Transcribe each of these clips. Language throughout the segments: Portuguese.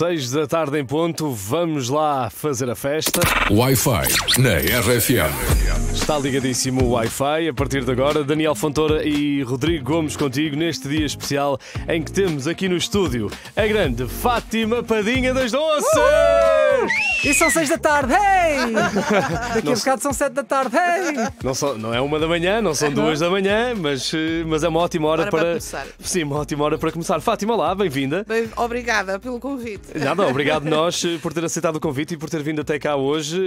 Seis da tarde em ponto, vamos lá fazer a festa. Wi-Fi na RFM. Está ligadíssimo o Wi-Fi. A partir de agora, Daniel Fontoura e Rodrigo Gomes contigo neste dia especial em que temos aqui no estúdio a grande Fátima Padinha das Doces. Uhul! E são 6 da tarde, hey! Daqui não a bocado são 7 da tarde, hey! Não, são, não é uma da manhã, não são duas da manhã, mas, eh, mas é uma ótima hora para, para, para. começar. Sim, uma ótima hora para começar. Fátima, lá, bem-vinda. Bem, obrigada pelo convite. Eh, nada, obrigado nós eh, por ter aceitado o convite e por ter vindo até cá hoje.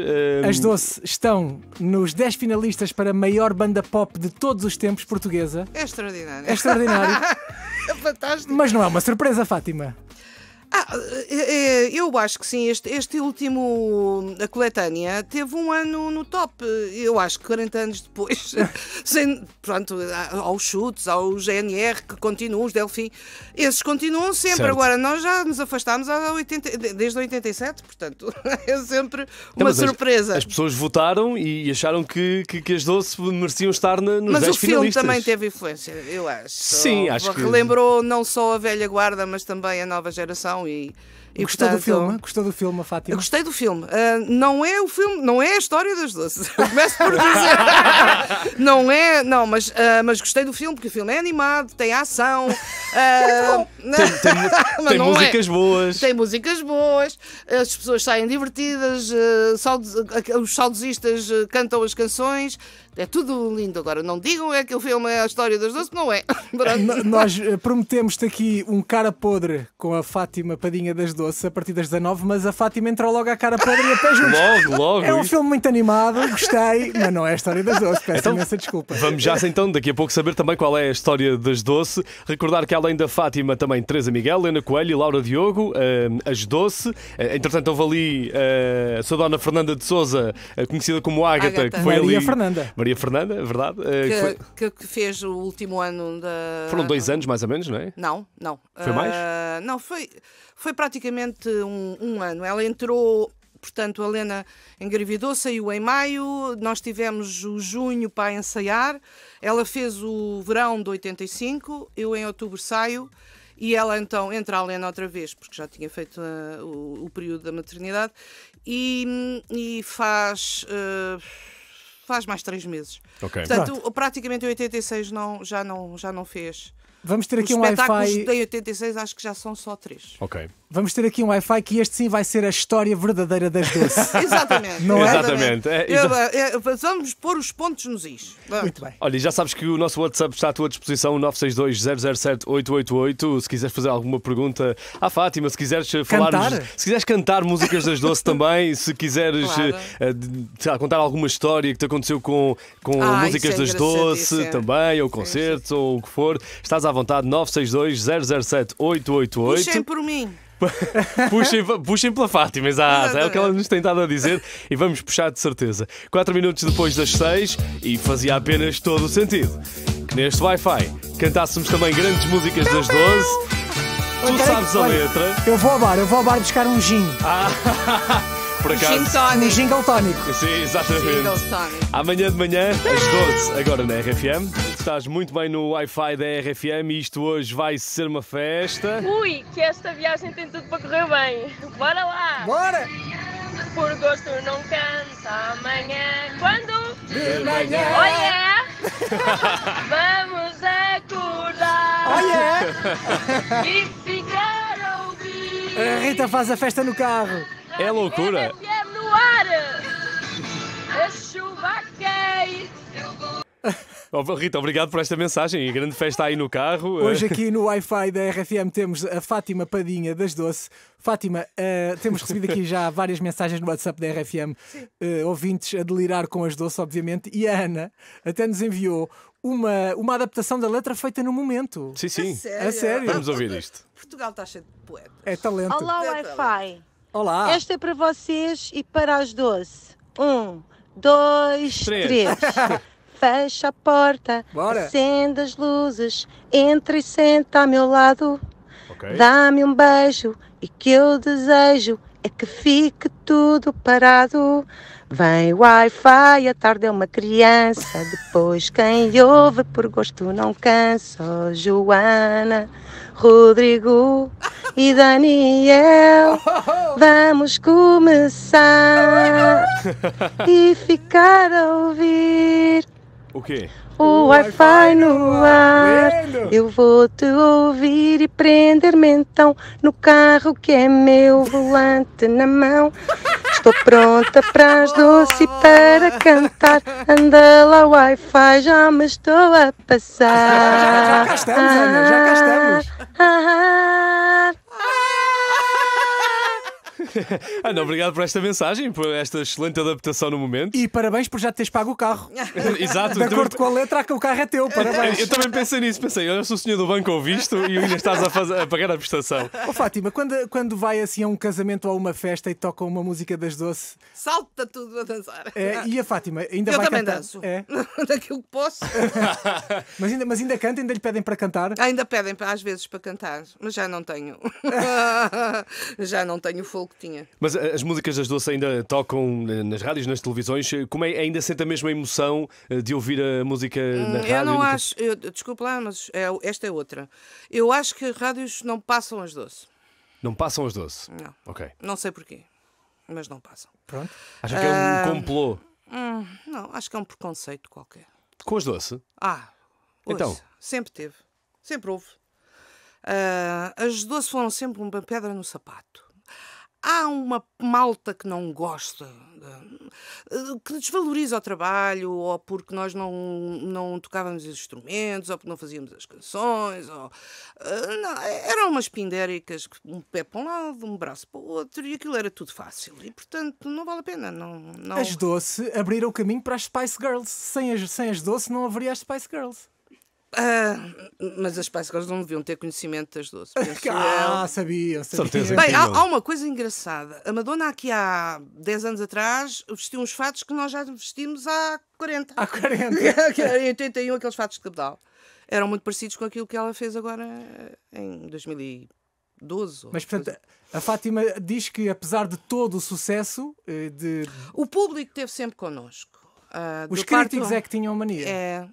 Um... As Doce estão nos 10 finalistas para a maior banda pop de todos os tempos portuguesa. É extraordinário. É extraordinário. é fantástico. Mas não é uma surpresa, Fátima. Ah, eh, eh, eu acho que sim. Este, este último, a coletânea, teve um ano no top. Eu acho que 40 anos depois, sem, pronto, aos chutes, ao GNR, que continuam, os Delfim, esses continuam sempre. Certo. Agora, nós já nos afastámos há 80, desde 87, portanto, é sempre então, uma surpresa. As, as, pessoas votaram e acharam que, que, que as 12 mereciam estar na, nos Mas 10 finalistas. Mas o filme também teve influência, eu acho. Sim, acho Relembrou que... Relembrou não só a velha guarda, mas também a nova geração e. e gostou portanto, do filme? Gostou do filme, Fátima? Gostei do filme. Uh, não é o filme, não é a história das doces. Começo por dizer. não é, não, mas, uh, mas gostei do filme, porque o filme é animado, tem ação. Uh, tem, tem, tem é. músicas é. boas. Tem músicas boas, as pessoas saem divertidas, os saudosistas cantam as canções. É tudo lindo agora. Não digam é que o filme é a história das doces, não é? Nós eh, prometemos-te aqui um cara podre com a Fátima Padinha das Doces a partir das 19, mas a Fátima entrou logo à cara podre e até juntos. Logo, logo. É um filme muito animado, gostei, mas não é a história das doces. Peço então, imensa desculpa. Vamos já então, daqui a pouco, saber também qual é a história das doces. Recordar que além da Fátima também Teresa Miguel, Helena Coelho e Laura Diogo, uh, as doce. Uh, eh, entretanto, houve ali uh, a sua dona Fernanda de Souza, conhecida como Ágata, Ágata. que foi Maria ali. Fernanda. Maria Fernanda, é verdade? Eh, que, foi... que, fez o último ano da. Foram dois anos, mais ou menos, não é? Não, não. Foi mais? Uh, não, foi, foi praticamente um, um ano. Ela entrou portanto, a Helena engravidou, saiu em maio, nós tivemos o junho para ensaiar, ela fez o verão de 85, eu em outubro saio e ela então entra a Helena outra vez, porque já tinha feito uh, o, o, período da maternidade, e, e faz. Uh faz mais três meses. Okay. Portanto, Pronto. praticamente o 86 não, já, não, já não fez Vamos ter Os aqui um Wi-Fi. Em 86 acho que já são só três. Ok. Vamos ter aqui um Wi-Fi que este sim vai ser a história verdadeira das doces. exatamente. Não é? Exatamente. É, exa... Eu, eh, eu, vamos pôr os pontos nos is. Vamos. Muito bem. Olha, já sabes que o nosso WhatsApp está à tua disposição, 962-007-888. Se quiseres fazer alguma pergunta à Fátima, se quiseres eh, falar. Se quiseres cantar músicas das doces também, se quiseres eh, claro. uh, contar alguma história que te aconteceu com, com ah, músicas é das doces também, ou concertos, ou o que for, estás à vontade, 962-007-888. Puxem por mim. puxem, puxem pela Fátima, exato. É o que ela nos tem estado a dizer e vamos puxar de certeza. quatro minutos depois das seis e fazia apenas todo o sentido que neste Wi-Fi cantássemos também grandes músicas das 12. Tu sabes a letra. Eu vou ao bar, eu vou ao bar buscar um gin. Ah, por acaso. Gin tónico. jingle tónico. Sim, exatamente. Jingle tónico. Amanhã de manhã, às 12, agora na RFM. Estás muito bem no Wi-Fi da RFM e isto hoje vai ser uma festa. Ui, que esta viagem tem tudo para correr bem. Bora lá! Bora! Por gosto não cansa amanhã. Quando? De manhã! Olha! Vamos acordar! Olha! E ficar a ouvir! A Rita faz a festa no carro! É loucura! RFM no ar! A chuva cai! Oh, Rita, obrigado por esta mensagem e grande festa aí no carro. Hoje aqui no Wi-Fi da RFM temos a Fátima Padinha das Doce. Fátima, uh, temos recebido aqui já várias mensagens no WhatsApp da RFM, uh, eh, ouvintes a delirar com as doces, obviamente, e a Ana até nos enviou uma, uma adaptação da letra feita no momento. Sim, sim. A sério? A sério? Vamos ouvir isto. Portugal está cheio de poetas. É talento. Olá, é Wi-Fi. Olá. Esta é para vocês e para as doce. Um, dois, três. três. Fecha a porta, Bora. acende as luzes, entra e senta ao meu lado. Okay. Dá-me um beijo e que eu desejo é que fique tudo parado. Vem o Wi-Fi, a tarde é uma criança. Depois quem ouve por gosto não cansa. Oh, Joana, Rodrigo e Daniel. Vamos começar e ficar a ouvir o quê? O Wi-Fi no ar. Eu vou te ouvir e prender-me então no carro que é meu volante na mão. Estou pronta para as doces e para cantar. Anda lá, Wi-Fi, já me estou a ah, passar. Já, já, já cá estamos, Ana, já cá estamos ah, não, obrigado por esta mensagem, por esta excelente adaptação no momento. E parabéns por já teres pago o carro. Exato. De acordo com a letra, que o carro é teu, parabéns. Eu, também pensei nisso, pensei, Olha, sou o senhor do banco ou visto e ainda estás a, fazer, a pagar a prestação. Oh, Fátima, quando, quando vai assim a um casamento ou a uma festa e toca uma música das doce. Salta tudo a dançar. É, e a Fátima ainda eu vai também cantar. Danço. É. Daquilo que posso. mas, ainda, mas ainda canta, ainda lhe pedem para cantar? Ainda pedem às vezes para cantar, mas já não tenho. já não tenho fogo tinha. Mas eh, as músicas das Doce ainda tocam eh, nas rádios, nas televisões. Eh, como é, ainda sente a mesma emoção de ouvir a música hum, na rádio? Eu não acho, eu, desculpa lá, mas é, esta é outra. Eu acho que rádios não passam as Doce. Não passam as Doce? Não. Ok. Não sei porquê, mas não passam. Pronto. Acho que é um uh... complô? Hum, não, acho que é um preconceito qualquer. Com as Doce? Ah, ouço. então. Sempre teve. Sempre houve. Uh, as doce foram sempre uma pedra no sapato há uma malta que não gosta, eh, que desvaloriza o trabalho, ou porque nós não, não tocávamos os instrumentos, ou porque não fazíamos as canções, ou... Eh, não, é, eram umas pindéricas, um pé para um lado, um braço para o outro, e aquilo era tudo fácil. E, portanto, não vale a pena. Não, não... As Doce abriram o caminho para as Spice Girls. Sem as, sem as Doce não haveria as Spice Girls. Ah, mas as Spice não deviam ter conhecimento das doces. ah, sabiam, sabiam. Certeza Bem, há, há, uma coisa engraçada. A Madonna, aqui há 10 anos atrás, vestiu uns fatos que nós já vestimos há 40. Há 40. em 81, aqueles fatos de cabedal. Eram muito parecidos com aquilo que ela fez agora em 2012. Mas, portanto, a Fátima diz que, apesar de todo o sucesso eh, de... O público esteve sempre connosco. Uh, Os críticos parto... é que tinham mania. É,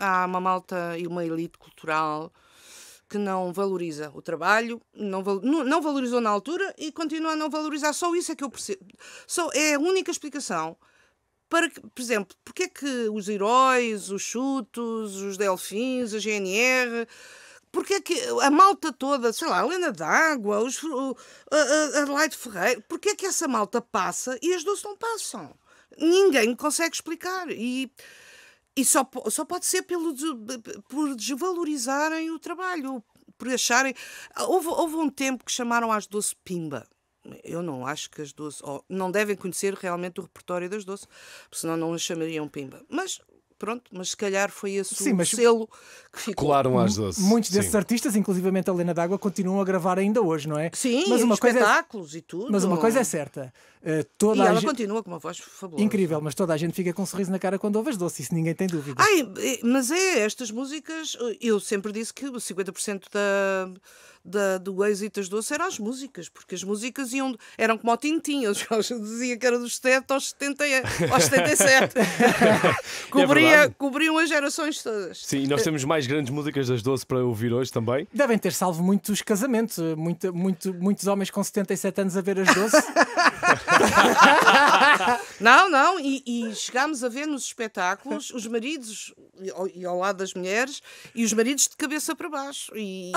há uma malta e uma elite cultural que não valoriza o trabalho, não, não valorizou na altura e continua a não valorizar. Só isso é que eu percebo. Só, é a única explicação para que, por exemplo, porque é que os heróis, os chutos, os delfins, a GNR, porque é que a malta toda, sei lá, a Helena d'Água, o, a, Adelaide Ferreira, porquê é que essa malta passa e as doces não passam? Ninguém consegue explicar. E e só, só pode ser pelo, por desvalorizarem o trabalho, por acharem. Ah, houve, houve um tempo que chamaram às doce Pimba. Eu não acho que as doce. Oh, não devem conhecer realmente o repertório das doce, senão não as chamariam Pimba. Mas pronto, mas se calhar foi esse Sim, o selo que ficou. Colaram às doces. Muitos desses Sim. artistas, inclusive a Helena D'Água, continuam a gravar ainda hoje, não é? Sim, mas uma espetáculos coisa é... e tudo. Mas uma coisa é certa. Eh, toda e ela gente... continua com uma voz fabulosa. Incrível, mas toda a gente fica com um sorriso na cara quando ouve as doces, isso ninguém tem dúvida. Ai, eh, mas é, estas músicas, eh, eu sempre disse que 50% da, da, do êxito das doces eram as músicas, porque as músicas iam, eram como o Tintin, eu dizia que era dos 7 aos, 70, aos 77. É Cobria, é cobriam as gerações todas. Sim, e nós temos mais grandes músicas das doces para ouvir hoje também. Devem ter salvo muitos casamentos, muito, muito, muitos homens com 77 anos a ver as doces. não, não, e, e, chegámos a ver nos espetáculos os maridos e ao, e ao, lado das mulheres e os maridos de cabeça para baixo. E,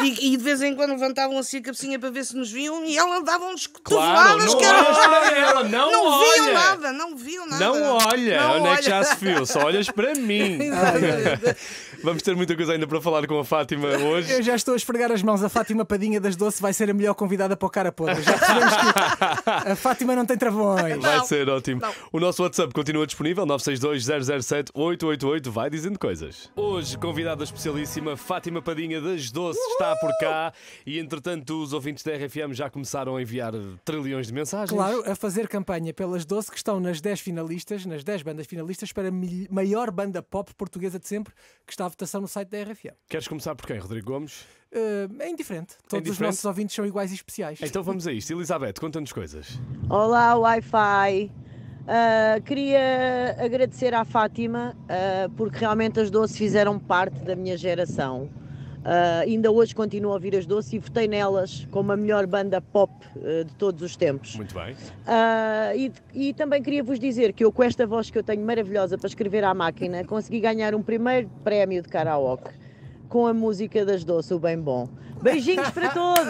e, de vez em quando levantavam assim a cabecinha para ver se nos viam e ela dava uns cotoveladas claro, que era... não, não olha. nada, não viam nada. Não olha, não onde olha. é que já se viu? Só olhas para mim. Vamos ter muita coisa ainda para falar com a Fátima hoje. Eu já estou a esfregar as mãos. A Fátima Padinha das Doce vai ser a melhor convidada para o cara podre. Já que a Fátima não tem travões. Vai não, ser ótimo. Não. O nosso WhatsApp continua disponível: 962-007-888. Vai dizendo coisas. Hoje, convidada especialíssima, Fátima Padinha das Doce está por cá e, entretanto, os ouvintes da RFM já começaram a enviar trilhões de mensagens. Claro, a fazer campanha pelas Doce que estão nas 10 finalistas, nas 10 bandas finalistas para a maior banda pop portuguesa de sempre que está votação no site da RFM. Queres começar por quem, Rodrigo Gomes? Uh, é indiferente. Todos é indiferente? os nossos ouvintes são iguais e especiais. Então vamos a isto. Elizabeth, conta-nos coisas. Olá, Wi-Fi. Uh, queria agradecer à Fátima, uh, porque realmente as doces fizeram parte da minha geração. Uh, ainda hoje continuo a ouvir as doces e votei nelas como a melhor banda pop uh, de todos os tempos. Muito bem. Uh, e, e, também queria vos dizer que eu, com esta voz que eu tenho maravilhosa para escrever à máquina, consegui ganhar um primeiro prémio de karaoke com a música das doces, o Bem Bom. Beijinhos para todos!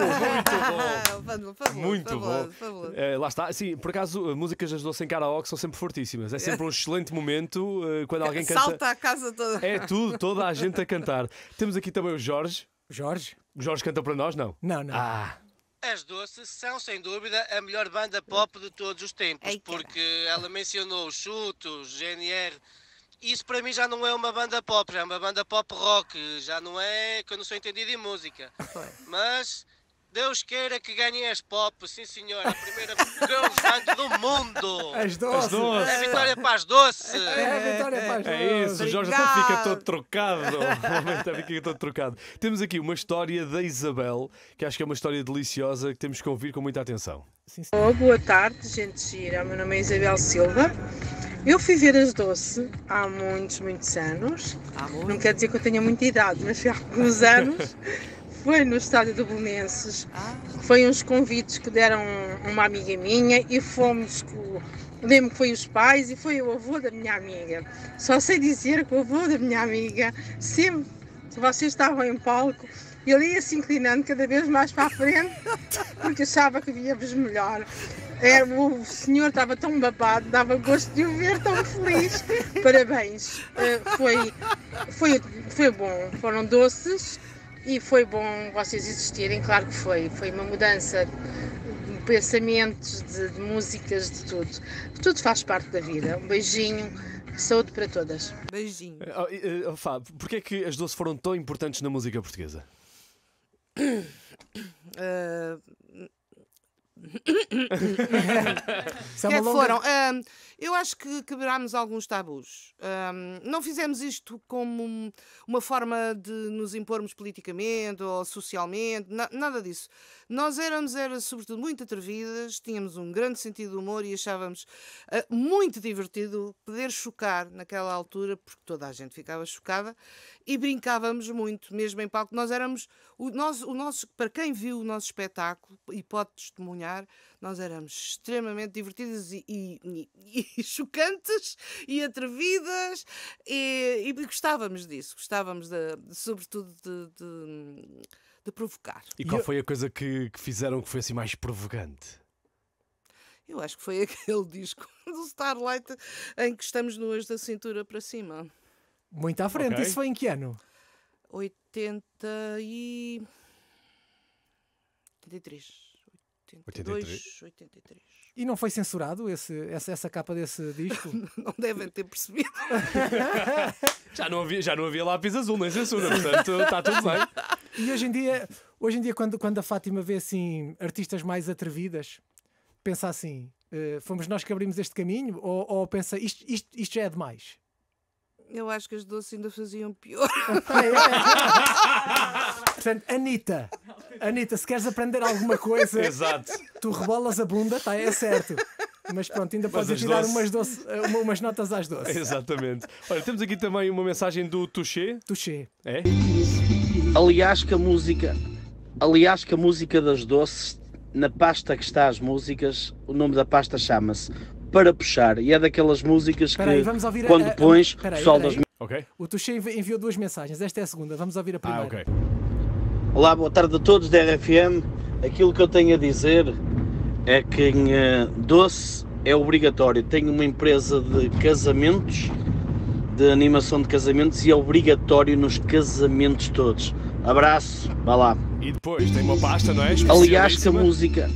Muito bom! Muito fabuloso, bom! Fabuloso. Uh, eh, lá está. Sim, por acaso, eh, músicas das doce em karaoke são sempre fortíssimas. É sempre um excelente momento uh, quando alguém canta. Salta a casa toda! É tudo, toda a gente a cantar. Temos aqui também o Jorge. Jorge? O Jorge canta para nós, não? Não, não. Ah. As Doces são, sem dúvida, a melhor banda pop de todos os tempos, porque ela mencionou os chutos, GNR, isso para mim já não é uma banda pop, já é uma banda pop rock, já não é que eu não sou entendido em música. Mas Deus queira que ganhe as pop, sim senhor. A primeira Girls Band do mundo. As doces. As doces. É a vitória para as doces. É, é a vitória para as é doces. É isso, o Jorge até fica todo trocado. O até fica todo trocado. Temos aqui uma história da Isabel, que acho que é uma história deliciosa que temos que ouvir com muita atenção. Sim, boa tarde, gente gira. Meu nome é Isabel Silva. Eu fui ver as doce há muitos, muitos anos. Amor. Não quer dizer que eu tenha muita idade, mas há alguns anos. foi no estádio do Bonenses. Foi uns convites que deram uma amiga minha e fomos com. Lembro que foi os pais e foi o avô da minha amiga. Só sei dizer que o avô da minha amiga sempre vocês estavam em palco e ele ia se inclinando cada vez mais para a frente porque achava que via-vos melhor. era é, o senhor estava tão babado, dava gosto de o ver tão feliz. Parabéns. Eh, foi, foi, foi bom. Foram doces, e foi bom vocês existirem, claro que foi. Foi uma mudança de pensamentos, de, de músicas, de tudo. Tudo faz parte da vida. Um beijinho. Saúde para todas. Beijinho. Oh, ah, oh, ah, ah, Fábio, porquê é que as duas foram tão importantes na música portuguesa? Uh... é, é foram? Uh eu acho que quebrámos alguns tabus. Um, não fizemos isto como uma forma de nos impormos politicamente ou socialmente, na, nada disso. Nós éramos, era, sobretudo, muito atrevidas, tínhamos um grande sentido de humor e achávamos uh, muito divertido poder chocar naquela altura, porque toda a gente ficava chocada, e brincávamos muito, mesmo em palco. Nós éramos, o nosso, o nosso, para quem viu o nosso espetáculo e pode testemunhar, nós éramos extremamente divertidas e, e, e chocantes e atrevidas, e, e gostávamos disso, gostávamos, de, de sobretudo, de, de, de, provocar. E qual foi a coisa que, que fizeram que foi assim mais provocante? Eu acho que foi aquele disco do Starlight em que estamos nuas da cintura para cima. Muito à frente. Okay. Isso foi em que ano? 80 e... 83. 82, 83. 83. E não foi censurado esse, essa, essa capa desse disco? não devem ter percebido. já, não havia, já não havia lápis azul nem é censura, portanto está tudo bem. E hoje em dia, hoje em dia quando, quando a Fátima vê assim artistas mais atrevidas, pensa assim: uh, fomos nós que abrimos este caminho? Ou, ou pensa isto, isto, isto já é demais? Eu acho que as doces ainda faziam pior. Portanto, Anitta, Anitta, se queres aprender alguma coisa, Exato. tu rebolas a bunda, tá, é certo. Mas pronto, ainda podes tirar doces. Umas, doce, umas notas às doces. Exatamente. Olha, temos aqui também uma mensagem do Touché. Touché. É? Aliás que a música, aliás que a música das doces, na pasta que está as músicas, o nome da pasta chama-se para puxar. E é daquelas músicas peraí, que quando a, a, pões, peraí, pessoal peraí. das. Okay. O Tuxê enviou duas mensagens, esta é a segunda, vamos ouvir a ah, primeira. Ah, okay. Olá, boa tarde a todos da RFM. Aquilo que eu tenho a dizer é que uh, doce é obrigatório. Tenho uma empresa de casamentos, de animação de casamentos, e é obrigatório nos casamentos todos. Abraço, vá lá. E depois tem uma pasta, não é? aliás que a música,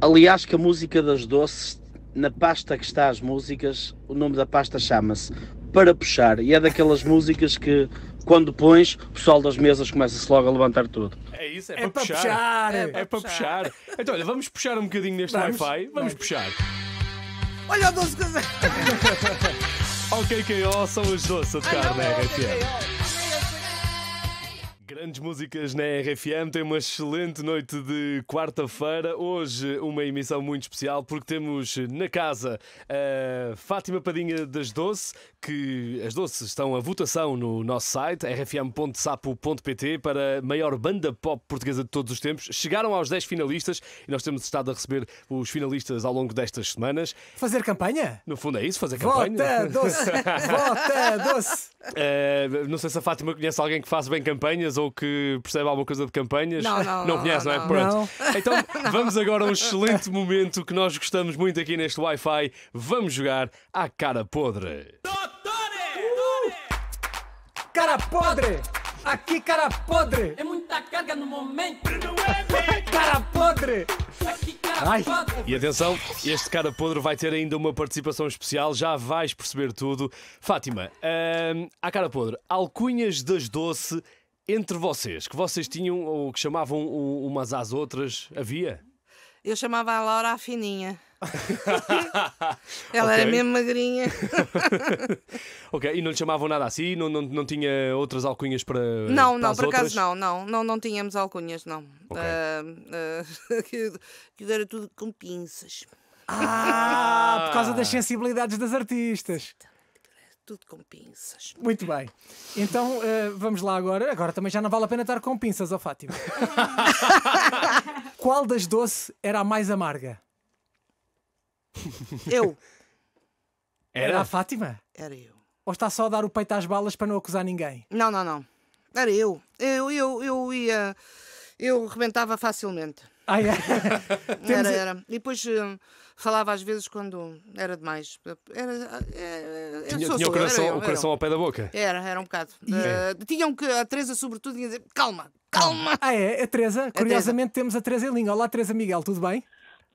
aliás que a música das doces na pasta que está as músicas, o nome da pasta chama-se Para Puxar e é daquelas músicas que quando pões, o pessoal das mesas começa-se logo a levantar tudo. É isso, é, é para, para, puxar. puxar. É, é, para puxar. puxar. Então, olha, vamos puxar um bocadinho neste Wi-Fi. Vamos, vamos puxar. Olha o doce que. ok, KO, são os doces de carne, R.T. RFM. Grandes músicas na RFM, tem uma excelente noite de quarta-feira. Hoje, uma emissão muito especial porque temos na casa a Fátima Padinha das Doce, que as doces estão à votação no nosso site, rfm.sapo.pt, para maior banda pop portuguesa de todos os tempos. Chegaram aos 10 finalistas e nós temos estado a receber os finalistas ao longo destas semanas. Fazer campanha? No fundo é isso, fazer campanha. Vota, doce! Vota, doce! Uh, não sei se a Fátima conhece alguém que faz bem campanhas ou que percebe alguma coisa de campanhas? Não, não, não conhece, não, é? não é? Pronto. Então vamos agora a um excelente momento que nós gostamos muito aqui neste Wi-Fi. Vamos jogar à cara podre. Uh! Cara podre! Aqui, cara podre! É muita carga no momento! cara podre! Aqui, cara Ai. podre! E atenção, este cara podre vai ter ainda uma participação especial, já vais perceber tudo. Fátima, hum, à cara podre, alcunhas das doce entre vocês, que vocês tinham ou que chamavam umas às outras, havia? Eu chamava a Laura a fininha. Ela okay. era mesmo magrinha. ok, e não lhe chamavam nada assim? Não, não, não tinha outras alcunhas para. Não, para não, por acaso não, não, não, não tínhamos alcunhas, não. Okay. Uh, uh, que era tudo com pinças. Ah, por causa das sensibilidades das artistas. Tá tudo com pinças. Muito bem. Então uh, vamos lá agora. Agora também já não vale a pena estar com pinças, ó oh, Fátima. Qual das doce era a mais amarga? Eu. Era? era a Fátima? Era eu. Ou está só a dar o peito às balas para não acusar ninguém? Não, não, não. Era eu. Eu, eu, eu ia. Eu rebentava facilmente. Ah, é? era, era. E depois. Uh, falava às vezes quando era demais. Era, era, é, é, tinha, sou, tinha sou, o coração, era, o coração ao pé da boca. Era, era um bocado. Uh, tinham que, a Teresa, sobretudo, dizer: calma, calma! Ah, é? A Teresa? Curiosamente, Teresa. temos a Teresa em língua. Olá, Teresa Miguel, tudo bem?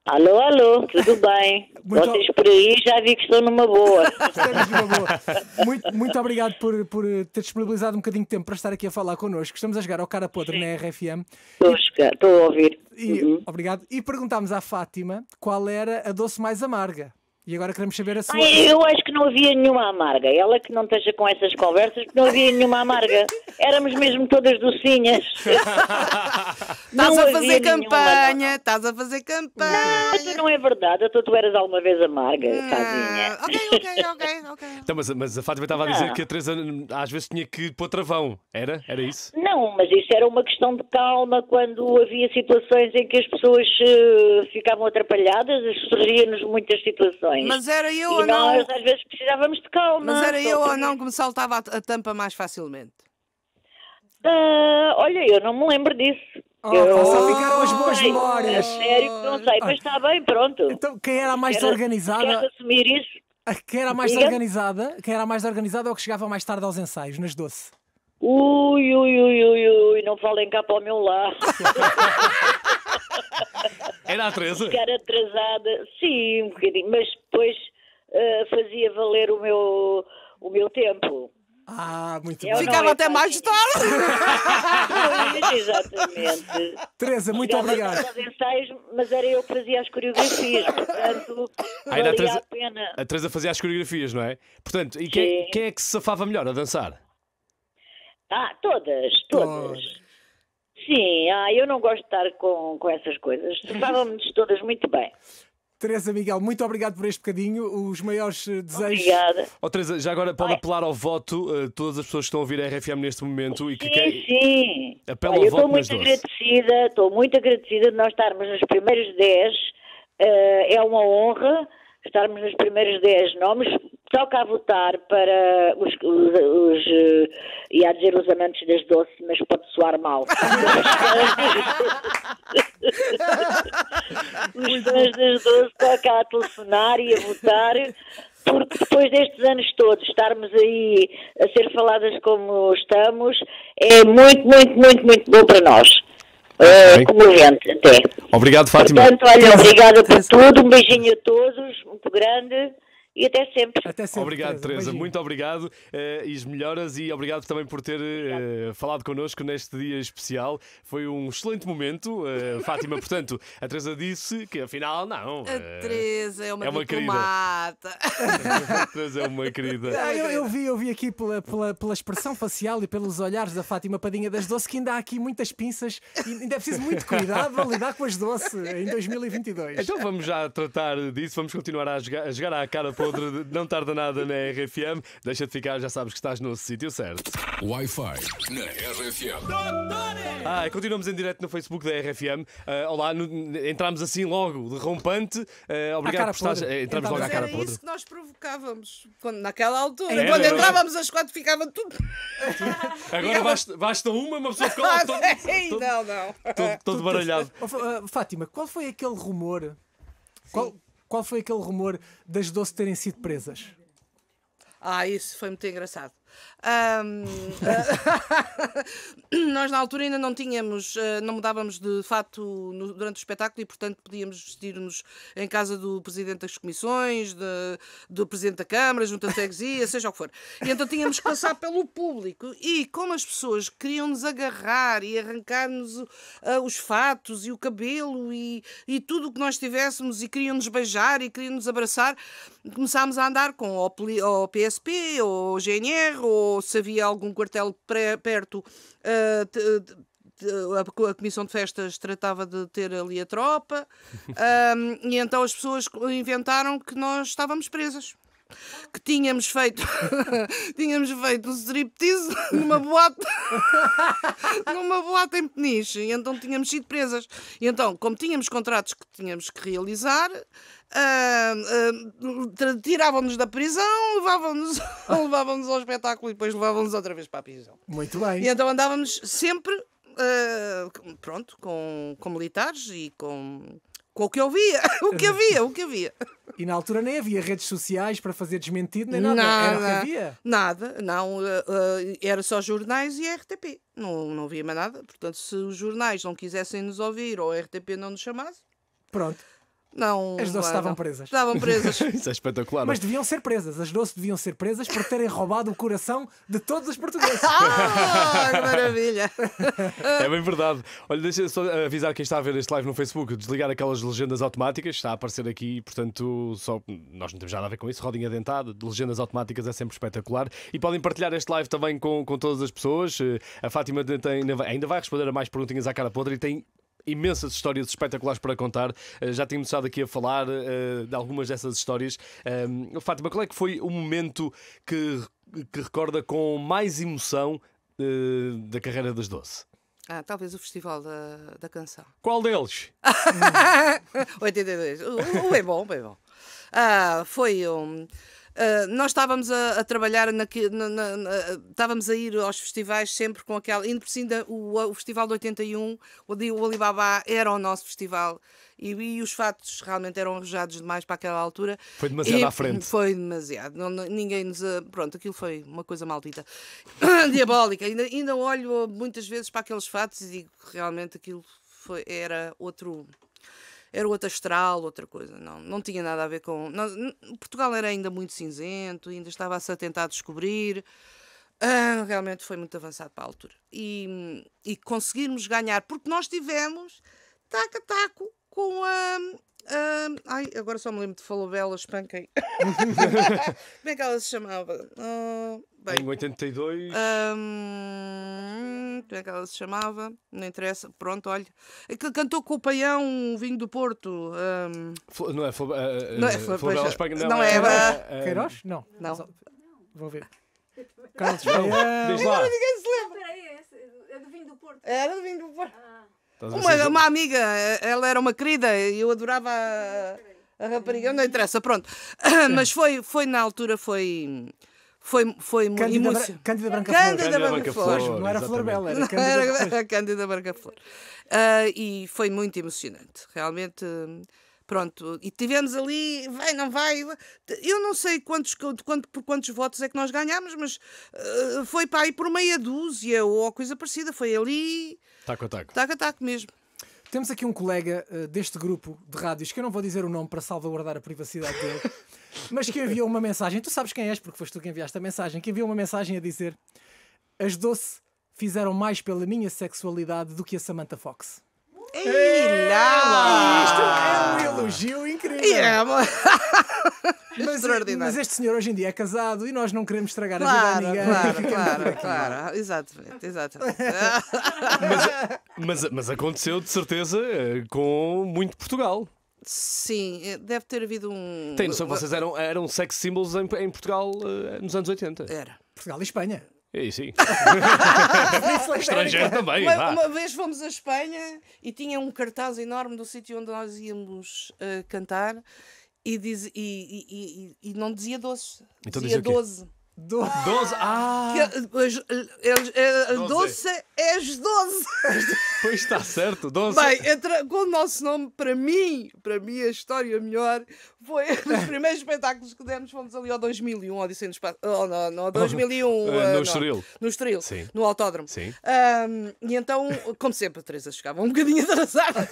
Alô, alô, tudo bem? Muito Vocês por aí já vi que estão numa boa. Estamos numa boa. Muito, muito obrigado por, por ter disponibilizado um bocadinho de tempo para estar aqui a falar connosco. Estamos a jogar ao cara podre Sim. na RFM. Estou, estou a ouvir. E, uhum. Obrigado. E perguntámos à Fátima qual era a doce mais amarga. E agora queremos saber a sua. Ai, eu acho que não havia nenhuma amarga. Ela que não esteja com essas conversas, não havia nenhuma amarga. Éramos mesmo todas docinhas. estás a fazer campanha, estás a fazer campanha. Não, tu não é verdade. Tu, tu eras alguma vez amarga, ah, tadinha. ok, ok, ok. okay. então, mas, mas a Fátima estava a dizer ah. que a Teresa às vezes tinha que pôr travão. Era? Era isso? Não, mas isso era uma questão de calma quando havia situações em que as pessoas uh, ficavam atrapalhadas. Surgia-nos muitas situações emoções. Mas era eu e ou não? Nós às vezes precisávamos de calma. Mas era eu ou não que me saltava a tampa mais facilmente? Uh, olha, eu não me lembro disso. Oh, eu... Só ficaram as boas memórias. Sério que não sei, mas está bem, pronto. Então, quem era mais quero, organizada? Queres assumir isso? Quem era mais Diga? organizada? Quem era mais organizada ou que chegava mais tarde aos ensaios, nas doce? Ui, ui, ui, ui, ui, não falem cá para o meu lado. Era a Teresa? Ficar atrasada, sim, um bocadinho, mas depois uh, fazia valer o meu, o meu tempo. Ah, muito é bem. Ficava é, até mais tarde. Exatamente. Teresa, muito obrigado. Ensaios, mas era eu que fazia as coreografias, portanto, ah, a, Teresa, a pena. A Teresa fazia as coreografias, não é? Portanto, e quem, quem, é que se safava melhor a dançar? Ah, todas, todas. todas. Sim, ah, eu não gosto de estar com, com essas coisas. Levavam-nos todas muito bem. Teresa Miguel, muito obrigado por este bocadinho. Os maiores eh, desejos. Obrigada. Oh, Teresa, já agora pode Ai. apelar ao voto eh, todas as pessoas que estão a ouvir a RFM neste momento e que querem. sim. Apela ao eu estou muito agradecida, estou muito agradecida de nós estarmos nos primeiros 10. Eh, é uma honra estarmos nos primeiros 10 nomes, toca a votar para os, os, os ia eh, dizer os amantes das doces, mas pode soar mal. os fãs das doces toca a telefonar e a votar porque depois destes anos todos estarmos aí a ser faladas como estamos, é muito, muito, muito, muito bom para nós. Uh, comovente até. Obrigado, Fátima. Portanto, olha, obrigada por tudo, um beijinho a todos, muito grande e até sempre. Até sempre obrigado, Teresa. Muito obrigado uh, e as melhoras e obrigado também por ter uh, falado connosco neste dia especial. Foi um excelente momento, uh, Fátima. Portanto, a Teresa disse que afinal não. A Teresa é uma, é uma diplomata. Querida. a Teresa é uma querida. Ah, eu, eu, vi, eu vi aqui pela, pela, pela expressão facial e pelos olhares da Fátima Padinha das Doce que ainda há aqui muitas pinças e ainda é preciso muito cuidado a lidar com as doce em 2022. Então vamos já tratar disso, vamos continuar a jogar, a jogar à cara encontro de não tarda nada na RFM. Deixa de ficar, já sabes que estás no sítio certo. Wi-Fi na RFM. Ah, continuamos em direto no Facebook da RFM. Uh, ah, olá, no, entramos assim logo, de rompante. Uh, obrigado por estar eh, Entramos então, logo à cara podre. Era isso que nós provocávamos quando, naquela altura. quando entrávamos era. as quatro ficava tudo. Agora basta, basta uma, uma pessoa ficou todo, todo, não, não. todo, todo baralhado. Oh, oh, Fátima, qual foi aquele rumor? Qual, qual foi aquele rumor das 12 terem sido presas? Ah, isso foi muito engraçado. Um, ah, nós na altura ainda não tínhamos, ah, não mudávamos de fato no, durante o espetáculo e, portanto, podíamos vestir-nos em casa do presidente das comissões, de, do presidente da Câmara, junto de freguesia, seja o que for. E então tínhamos que passar pelo público e como as pessoas queriam-nos agarrar e arrancar-nos uh, os fatos e o cabelo e, e tudo o que nós tivéssemos e queriam-nos beijar e queriam-nos abraçar, começámos a andar com o PSP ou o GNR ou se havia algum quartel pré, perto. Uh, de, de, a comissão de festas tratava de ter ali a tropa, um, e então as pessoas inventaram que nós estávamos presas. Que tínhamos feito tínhamos feito um striptease numa boate numa boate em Peniche e então tínhamos sido presas e então como tínhamos contratos que tínhamos que realizar Uh, ah, uh, ah, tiravam-nos da prisão, levavam-nos levavam ao espetáculo e depois levavam-nos outra vez para a prisão. Muito bem. E então andávamos sempre, uh, pronto, com, com militares e com, com o que eu via, o que havia, o que havia. E na altura nem havia redes sociais para fazer desmentido, nem nada. nada era havia. Nada, não. Uh, uh, era só jornais e RTP. Não, não havia mais nada. Portanto, se os jornais não quisessem nos ouvir ou a RTP não nos chamasse. Pronto. Não. As doces estavam presas. Estavam presas. Isso é espetacular. Mas deviam ser presas. As doces deviam ser presas por terem roubado o coração de todos os portugueses. ah, que maravilha! é bem verdade. Olha, deixa só avisar quem está a ver este live no Facebook, desligar aquelas legendas automáticas. Está a aparecer aqui, portanto, só nós não temos nada a ver com isso. Rodinha dentada, de legendas automáticas é sempre espetacular. E podem partilhar este live também com, com todas as pessoas. Eh, a Fátima tem, ainda vai responder a mais perguntinhas à cara podre e tem imensas histórias espetaculares para contar. Eh, já tínhamos estado aqui a falar eh, de algumas dessas histórias. Eh, Fátima, qual é que foi o momento que, que recorda com mais emoção da carreira das Doce? Ah, talvez o Festival da, da Canção. Qual deles? 82. O, o bem é bom, bem é bom. Ah, foi um. Ah, nós estávamos a, a trabalhar, na, na, na, estávamos a ir aos festivais sempre com aquela. Indo por cima, o, o Festival de 81, o, o Alibaba era o nosso festival. E, e, os fatos realmente eram arrojados demais para aquela altura. Foi demasiado e, à frente. Foi demasiado. Não, ninguém nos. Pronto, aquilo foi uma coisa maldita. Diabólica. Ainda, ainda olho muitas vezes para aqueles fatos e digo que realmente aquilo foi, era outro era outro astral, outra coisa. Não, não tinha nada a ver com. Não, Portugal era ainda muito cinzento, ainda estava a se tentar descobrir. Ah, realmente foi muito avançado para a altura. E, e conseguirmos ganhar, porque nós tivemos tac-a-taco com a um, ai, agora só me lembro de Falabella, espanquei. Como é que ela se chamava? Uh, bem, em 82. Um, como é que ela se chamava? Não interessa. Pronto, olha. É que Cantou com o Paião um vinho do Porto. Um... não é Falabella, espanquei. Não é. Queiroz? Não. Não. não. Vou ver. Carlos Paião. Agora ninguém se lembra. Não, peraí, é do vinho do Porto. Era do vinho do Porto. Ah. Uma, uma amiga, eh, ela era uma querida, eu adorava a, a rapariga, não interessa, pronto. Mas foi, foi na altura, foi. Foi, foi Cândida, Bra Cândida Branca Flor. Cândida Branca Flor. Flor. Não era Flor Bela, era Cândida, era, era Cândida Branca Flor. Uh, ah, e foi muito emocionante. Realmente, uh, Pronto, e tivemos ali, vai, não vai. Eu não sei quantos, quanto, por quantos votos é que nós ganhámos, mas uh, foi para aí por meia dúzia ou coisa parecida. Foi ali. Taco a taco. Taco a taco mesmo. Temos aqui um colega uh, deste grupo de rádios, que eu não vou dizer o nome para salvaguardar a privacidade dele, mas que enviou uma mensagem. Tu sabes quem és, porque foste tu que enviaste a mensagem. Que enviou uma mensagem a dizer: As doce fizeram mais pela minha sexualidade do que a Samantha Fox. Ei, é Isto é um elogio incrível. Yeah, é, mas, mas este senhor hoje em dia é casado e nós não queremos estragar claro, a vida a ninguém. Claro, claro, claro. Exatamente, exatamente. mas, mas, mas aconteceu de certeza eh, com muito Portugal. Sim, eh, deve ter havido um. Tem noção que vocês eram, eram sex symbols em, em Portugal eh, nos anos 80. Era. Portugal e Espanha. E, sim. Estrangeiro também. Uma, uma, vez fomos à Espanha e tinha um cartaz enorme do sítio onde nós íamos uh, cantar e, diz, e, e, e, não dizia doce. Então dizia, dizia 12. Do... Doze. Ah! Eh, doze é as doze. Pois está certo, doze. Bem, entre, com o nosso nome, para mim, para mim a história melhor foi nos primeiros espetáculos que demos, fomos ali ao 2001, Odisseia no Espaço. Oh, não, não, 2001. Uh, eh, no uh, Estoril. No Estoril, Sim. no Autódromo. Sim. Um, e então, como sempre, a Teresa chegava um bocadinho atrasada.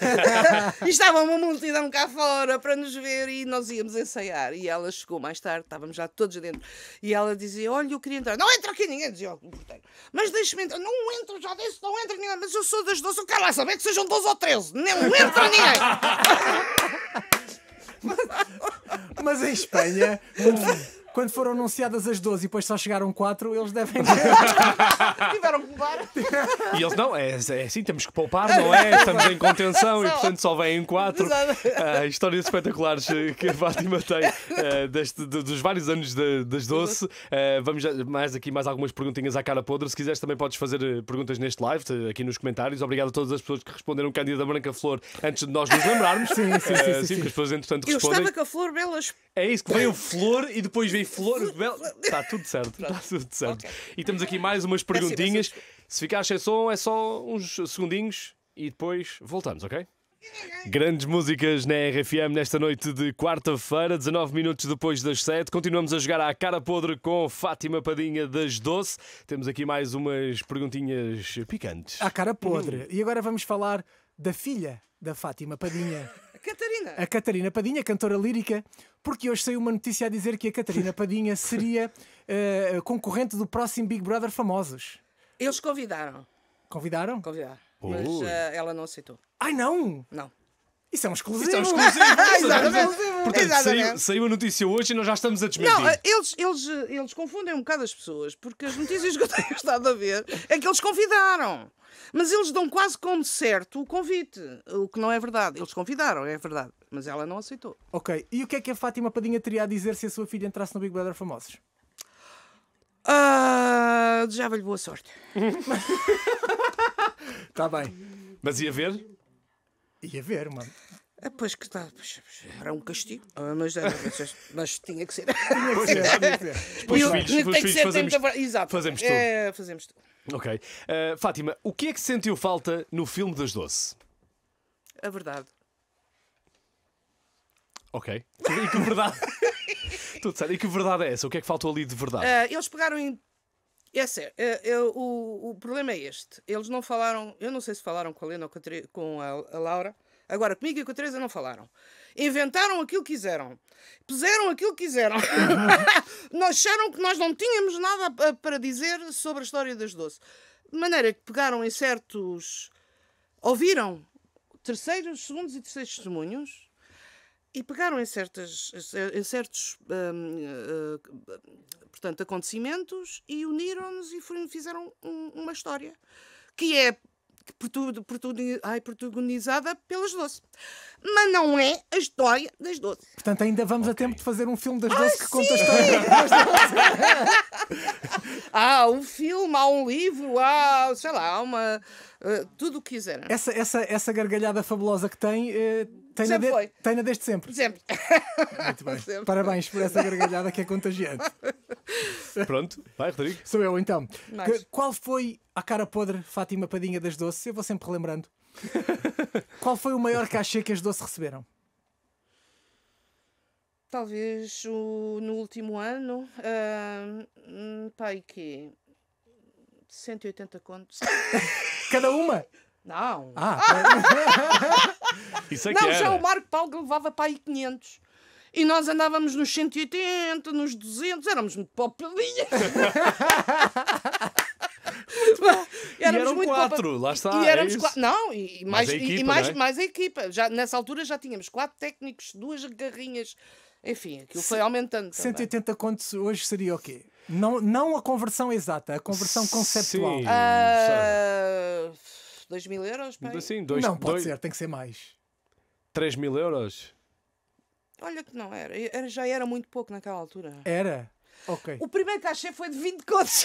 e estava uma multidão cá fora para nos ver e nós íamos ensaiar. E ela chegou mais tarde, estávamos já todos dentro. E ela dizia dizia: Olha, eu queria entrar. Não entra aqui ninguém, dizia o porteiro. Mas deixe-me entrar. Não entro, já disse, não entra ninguém. Mas eu sou das 12, eu quero lá saber que sejam 12 ou 13. Não entra ninguém. mas em Espanha. Hum, quando foram anunciadas as 12 e depois só chegaram 4, eles devem. Tiveram que mudar. E eles, não, é, é assim, temos que poupar, não é? Estamos em contenção e, portanto, só vêm 4. Ah, histórias espetaculares que a Fátima tem ah, deste, dos vários anos de, das 12. Ah, vamos mais aqui, mais algumas perguntinhas à cara podre. Se quiseres, também podes fazer ah, perguntas neste live, aqui nos comentários. Obrigado a todas as pessoas que responderam da Branca Flor antes de nós nos lembrarmos. Sim, sim, sim. sim, sim, sim. as pessoas, entretanto, respondem. Eu estava com a Flor Belas. É isso, que veio Flor e depois veio e flores belas. Está tudo certo, está tudo certo. Okay. E temos aqui mais umas é assim, perguntinhas. Se ficar sem som, é só uns segundinhos e depois voltamos, ok? Grandes músicas na RFM nesta noite de quarta-feira, 19 minutos depois das 7. Continuamos a jogar à cara podre com Fátima Padinha das 12. Temos aqui mais umas perguntinhas picantes. À cara podre. Hum. E agora vamos falar da filha da Fátima Padinha. Catarina. A Catarina Padinha, cantora lírica, porque hoje saiu uma notícia a dizer que a Catarina Padinha seria uh, concorrente do próximo Big Brother Famosos. Eles convidaram. Convidaram? Convidaram. Mas uh, ela não aceitou. Ai não! Não. Isso é um exclusivo. Isso é um exclusivo. É exatamente. Portanto, Exatamente. Saiu, saiu, a notícia hoje e nós já estamos a desmentir. Não, eh, eles, eles, eh, eles confundem um bocado as pessoas, porque as notícias que eu tenho estado a ver é que eles convidaram. Mas eles dão quase como certo o convite, o que não é verdade. Eles convidaram, é verdade, mas ela não aceitou. Ok, e o que é que a Fátima Padinha teria a dizer se a sua filha entrasse no Big Brother Famosos? Uh, ah, Desejava-lhe boa sorte. Está bem. Mas ia ver? Ia ver, mano. Ah, pois que está. Era um castigo, ah, mas, era, mas, é, tinha que ser. Pois é, Depois eu, filhos, tem que filhos fazemos, tempo Exato. Fazemos tudo. É, fazemos tudo. Ok. Uh, Fátima, o que é que sentiu falta no filme das Doce? A verdade. Ok. E que verdade. Tudo certo. E que verdade é essa? O que é que faltou ali de verdade? Uh, eles pegaram em é, é, é, o, o problema é este. Eles não falaram, eu não sei se falaram com a Lena ou com a, com a, a Laura, agora comigo e com a Teresa não falaram. Inventaram aquilo que quiseram, puseram aquilo que quiseram. acharam que nós não tínhamos nada para dizer sobre a história das doce. De maneira que pegaram em certos. ouviram terceiros, segundos e terceiros testemunhos e pegaram em, certas, em certos um, uh, hum, portanto, acontecimentos e uniram-nos e fizeram um, uma história que é protagonizada pelas doce. Mas não é a história das doce. Portanto, ainda vamos okay. a tempo de fazer um filme das ah, doce que sim! conta a história das doce. há um filme, há um livro, há, sei lá, há uma. Uh, tudo o que quiserem. Essa, essa, essa gargalhada fabulosa que tem. Uh, tem sempre de... foi. Tem desde sempre. Sempre. Muito bem. Sempre. Parabéns por essa gargalhada que é contagiante. Pronto, vai, Rodrigo. Sou eu então. Qual foi a cara podre Fátima Padinha das Doce? Eu vou sempre relembrando. Qual foi o maior cachê que as Doce receberam? Talvez o, no último ano, uh, pai, que 180 contos. Cada uma? Não. Ah, ah. Isso é que não, era. já o Marco Paulo levava para aí 500. E nós andávamos nos 180, nos 200, éramos muito popelinhas. e eram muito quatro, popa... lá está. E é éramos é quatro. Não, e mais, mais a equipa, e mais, é? mais equipa. Já, nessa altura já tínhamos quatro técnicos, duas garrinhas. Enfim, aquilo foi aumentando. 180 contos hoje seria o quê? Não, não a conversão exata, a conversão conceptual. Sim, uh... 2 mil euros? Pai? Sim, dois, não, pode dois... ser, tem que ser mais. 3 mil euros? Olha que não era. era. Já era muito pouco naquela altura. Era? Ok. O primeiro cachê foi de 20 contos.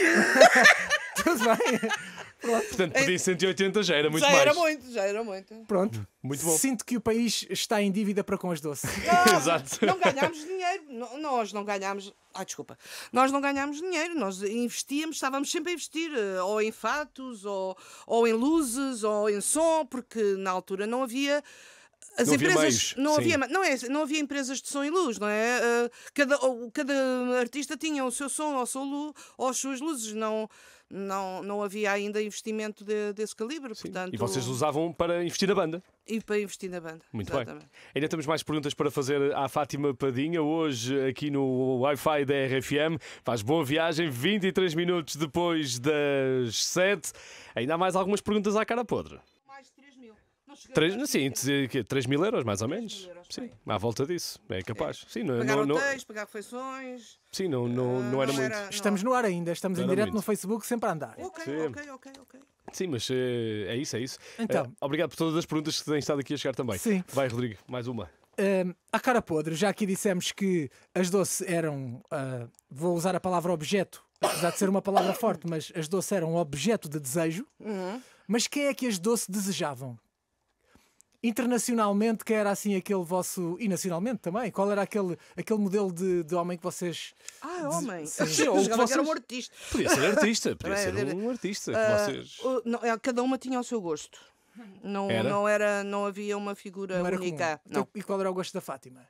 Tudo bem. Pronto. Portanto, pedir 180 é- já era muito já mais. Já era muito, já era muito. Pronto. Muito bom. Sinto que o país está em dívida para com as doces. Não, Exato. Não ganhámos dinheiro. nós não ganhámos. ah desculpa. Nós não ganhámos dinheiro. Nós investíamos, estávamos sempre a investir. Eh, ou em fatos, ou, ou em luzes, ou em som, porque na altura não havia. As não empresas havia meios, não havia não é não havia empresas de som e luz não é eh, cada cada artista tinha o seu som ou, seu, ou as suas luzes não não, não havia ainda investimento de, desse calibre. Portanto, e vocês usavam para investir na banda? E para investir na banda. Muito exatamente. bem. Ainda temos mais perguntas para fazer à Fátima Padinha, hoje aqui no Wi-Fi da RFM. Faz boa viagem, 23 minutos depois das 7. Ainda há mais algumas perguntas à cara podre. 3, a... sim, 3 mil euros, mais ou menos. Euros, sim, bem. à volta disso. É capaz. É. Sim, não, é- pagar não, hotéis, não... pagar refeições. Sim, não, não, ah, não era, era muito. Estamos no ar ainda, estamos não em direto muito. no Facebook, sempre a andar. Ok, sim. ok, ok, ok. Sim, mas eh, é isso, é isso. Então, uh, obrigado por todas as perguntas que têm estado aqui a chegar também. Sim. Vai, Rodrigo, mais uma. Uh, a cara podre, já aqui dissemos que as doces eram, uh, vou usar a palavra objeto, apesar de ser uma palavra forte, mas as doces eram objeto de desejo. Uhum. Mas quem é que as doces desejavam? Internacionalmente, que era assim aquele vosso. E nacionalmente também? Qual era aquele, aquele modelo de, de homem que vocês. Ah, homem! De, ou que vocês... era um artista. Podia ser artista, podia ser um artista. Uh, vocês... não, é, cada uma tinha o seu gosto. Não era, não, era, não havia uma figura não única. Não. E qual era o gosto da Fátima?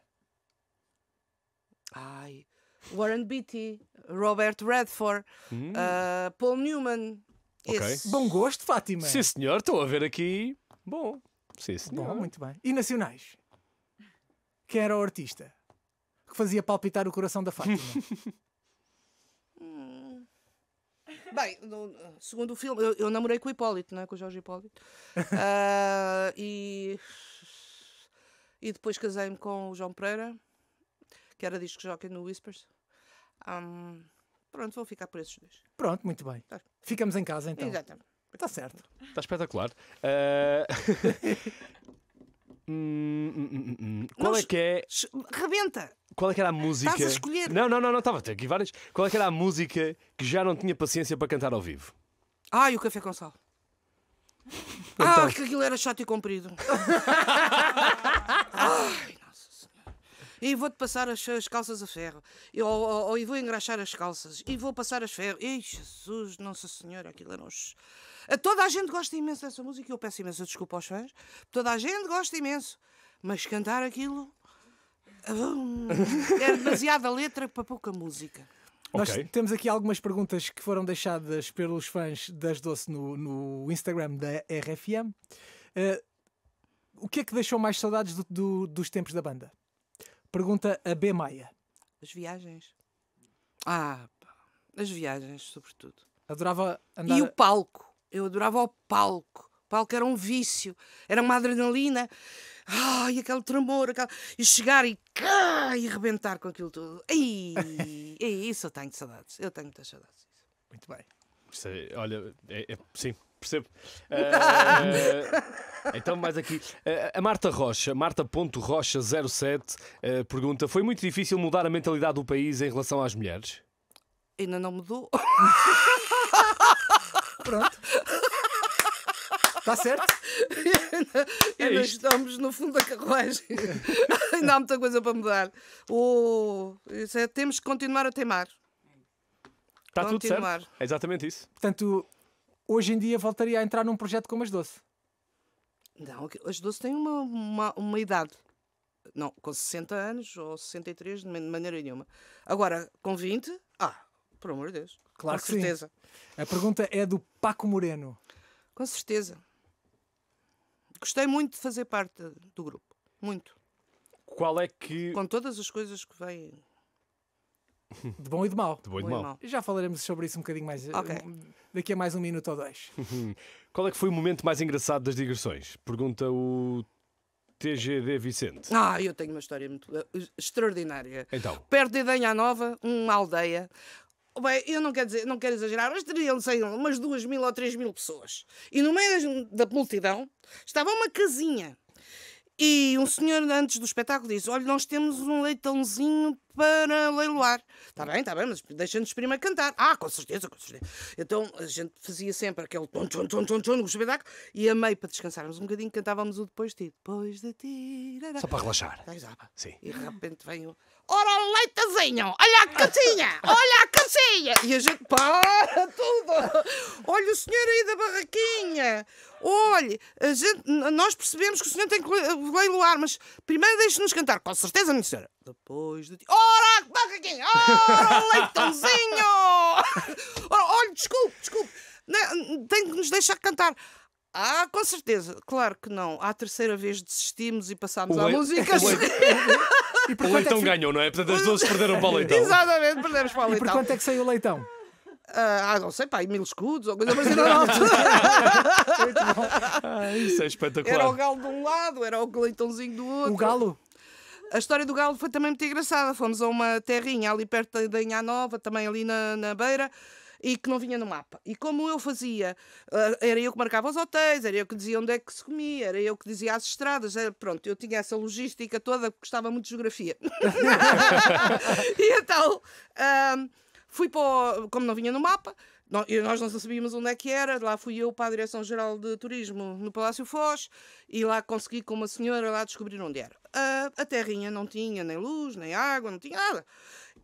Ai. Warren Beatty, Robert Redford, hum. uh, Paul Newman. Okay. Bom gosto, Fátima. Sim, senhor, estou a ver aqui. Bom. Sim, senhor. Bom, muito bem. E nacionais? Quem era o artista que fazia palpitar o coração da Fátima? Hum. Bem, no- segundo o filme, eu, eu namorei com o Hipólito, não é? Com o Jorge Hipólito. Ah, e, e depois casei-me com o João Pereira, que era disco jockey no Whispers. pronto, vou ficar por esses dois. Pronto, muito bem. Tá. Ficamos em casa então. Exatamente. Está certo. Está espetacular. Uh... Qual é que é. Rebenta! Qual é que era a música? Estás a escolher. Não, não, não, não, estava a ter aqui várias. Qual é que era a música que já não tinha paciência para cantar ao vivo? ai o Café com Sal. Então... Ah, que aquilo era chato e comprido. Ai, e vou-te passar as, as, calças a ferro, e, ou, ou, e vou engraxar as calças, e vou passar as ferro. Ei, Jesus, Nossa Senhora, aquilo era é uns... Toda a gente gosta imenso dessa música, e eu peço imensa desculpa aos fãs, toda a gente gosta imenso, mas cantar aquilo... Hum, é demasiada letra para pouca música. Nós temos aqui algumas perguntas que foram deixadas pelos fãs das Doce no, no Instagram da RFM. Uh, eh, o que é que deixou mais saudades do, do, dos tempos da banda? Pergunta a B. Maia. As viagens. Ah, pá. as viagens, sobretudo. Adorava andar. E o palco. Eu adorava o palco. O palco era um vício, era uma adrenalina. Ai, aquele tremor, aquele... e chegar e cá, e rebentar com aquilo tudo. Ai, isso eu tenho saudades. Eu tenho muitas saudades. Muito bem. É, olha, é, é, sim, percebo. Uh, então, mais aqui. Uh, a Marta Rocha, Marta.rocha07, uh, pergunta: Foi muito difícil mudar a mentalidade do país em relação às mulheres? Ainda não mudou. Pronto. Está certo? é ainda isto. estamos no fundo da carruagem. ainda há muita coisa para mudar. Oh, é, temos que continuar a teimar. Está continuar. tudo certo. É exatamente isso. Portanto, hoje em dia voltaria a entrar num projeto como as Doce? Não, as Doce têm uma, uma, uma idade. Não, com 60 anos ou 63, de maneira nenhuma. Agora, com 20, ah, por amor de Deus. Claro com que certeza. Sim. A pergunta é do Paco Moreno. Com certeza. Gostei muito de fazer parte do grupo. Muito. Qual é que. Com todas as coisas que vêm De bom e de mau. De bom e de mau. Já falaremos sobre isso um bocadinho mais eh, okay. daqui a mais um minuto ou dois. Qual é que foi o momento mais engraçado das digressões? Pergunta o TGD Vicente. Ah, eu tenho uma história muito eh, extraordinária. Então. Perto de Idanha Nova, uma aldeia. Bem, eu não quero, dizer, não quero exagerar, mas teriam, sei umas duas mil ou três mil pessoas. E no meio da multidão estava uma casinha e um senhor, antes do espetáculo, diz: Olha, nós temos um leitãozinho para leiloar. Está bem, está bem, mas deixa-nos primeiro cantar. Ah, com certeza, com certeza. Então a gente fazia sempre aquele tom, tom, tom, tom, tom no espetáculo e a meio para descansarmos um bocadinho cantávamos o depois de ti. Depois de ti. Só para relaxar. Tá, exato. Sim. E de repente vem o. Ora o leitezinho, olha a cantinha olha a cantinha E a gente, para tudo. Olha o senhor aí da barraquinha. Olhe, a gente, nós percebemos que o senhor tem que leiloar, mas primeiro deixe-nos cantar. Com certeza, minha senhora. Depois do... Ora, barraquinha, ora o leitãozinho. olha, desculpe, desculpe. Tem que nos deixar cantar. Ah, com certeza, claro que não. À terceira vez desistimos e passámos à música. O leitão, o leitão é então ganhou, não é? Portanto, as duas perderam para o leitão. Exatamente, perdemos para o leitão. E por quanto é que saiu o leitão? ah, ah não sei, pá, mil escudos ou coisa parecida na altura. ah, isso é espetacular. Era o galo de um lado, era o leitãozinho do outro. O galo? A história do galo foi também muito engraçada. Fomos a uma terrinha ali perto da Inha Nova, também ali na, na beira, e que não vinha no mapa. E como eu fazia, ah, era eu que marcava os hotéis, era eu que dizia onde é que se comia, era eu que dizia as estradas, era, pronto, eu tinha essa logística toda, gostava muito de geografia. e então um, ah, fui para o, como não vinha no mapa, não, nós não sabíamos onde é que era, lá fui eu para a Direção-Geral de Turismo no Palácio Foz e lá consegui com uma senhora lá descobrir onde era. A, ah, a terrinha não tinha nem luz, nem água, não tinha nada.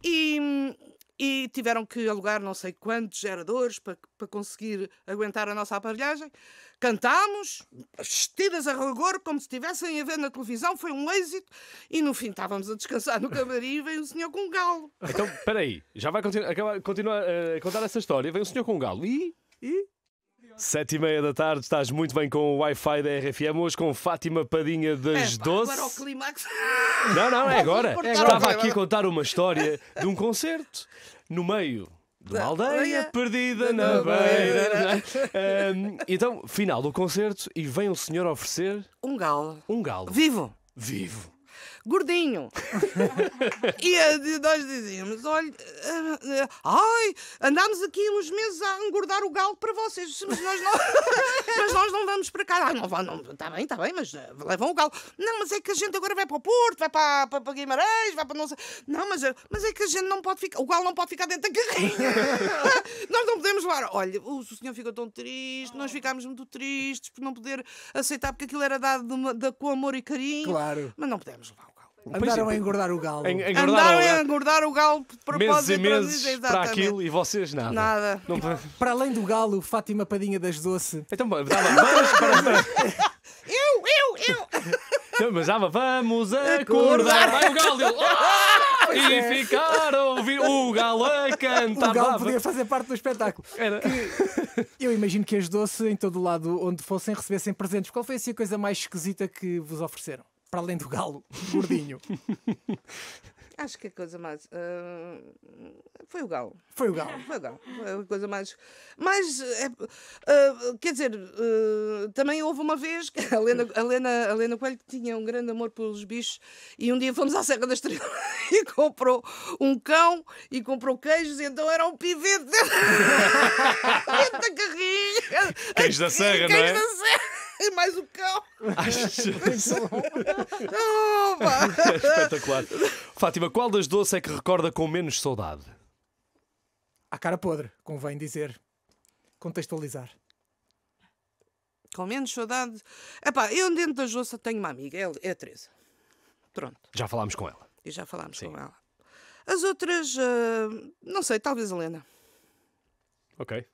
E hum, e tiveram que alugar não sei quantos geradores para, para conseguir aguentar a nossa aparelhagem. Cantámos, vestidas a rigor, como se estivessem a ver na televisão, foi um êxito, e no fim estávamos a descansar no camarim e veio um senhor com um galo. Então, espera aí, já vai continuar, continuar eh, a contar essa história, veio um senhor com um galo e... E? Sete e meia da tarde, estás muito bem com o Wi-Fi da RFM, hoje com Fátima Padinha das é, 12. Agora o clímax. Não, não, é agora. É agora. Estava aqui a contar uma história de um concerto no meio de uma aldeia perdida na, beira. beira. É? Um, então, final do concerto e vem um senhor oferecer. Um galo. Um galo. Vivo. Vivo gordinho. e eh, nós dizíamos: olha, eh, eh, ai, andámos aqui uns meses a engordar o galo para vocês, mas nós não, mas nós não vamos para cá. Ah, não não, está bem, está bem, mas levam o galo. Não, mas é que a gente agora vai para o Porto, vai para, para, para Guimarães, vai para não sei. Não, mas, mas é que a gente não pode ficar, o galo não pode ficar dentro da carrinha. nós não podemos levar. Olha, o senhor ficou tão triste, nós ficámos muito tristes por não poder aceitar, porque aquilo era dado de, de, com amor e carinho. Claro. Mas não podemos levar. lo Andaram é, a engordar o galo. Eng Andaram a engordar o galo de propósito. Meses e meses para aquilo e vocês nada. Nada. Não... Para além do galo, Fátima Padinha das Doce. Então, dava vamos para... Eu, eu, eu. Não, mas dava vamos acordar. Vai o galo. Oh! E é. ficar a ouvir o galo a cantar. O galo dava. podia fazer parte do espetáculo. Era. Que... eu imagino que as Doce, em todo o lado onde fossem, recebessem presentes. Qual foi assim, a coisa mais esquisita que vos ofereceram? para além do galo, gordinho? Acho que a coisa mais. Uh, foi o galo. Foi o galo. Foi o galo. Foi a coisa mais. Mas, uh, é, ah, quer dizer, uh, também houve uma vez que a Helena, a, Helena, a Helena Coelho tinha um grande amor pelos bichos e um dia fomos à Serra da Estrela e comprou um cão e comprou queijos, e então era um pivete dentro, da carrinha. Queijo da Serra, queijo não é? Da serra e mais um cão. oh, É espetacular. Fátima, qual das doces é que recorda com menos saudade? À cara podre, convém dizer. Contextualizar. Com menos saudade. Epá, eu dentro da doces tenho uma amiga, é a Teresa. Pronto. Já falámos com ela. E já falámos Sim. com ela. As outras, uh, não sei, talvez a Helena. Ok.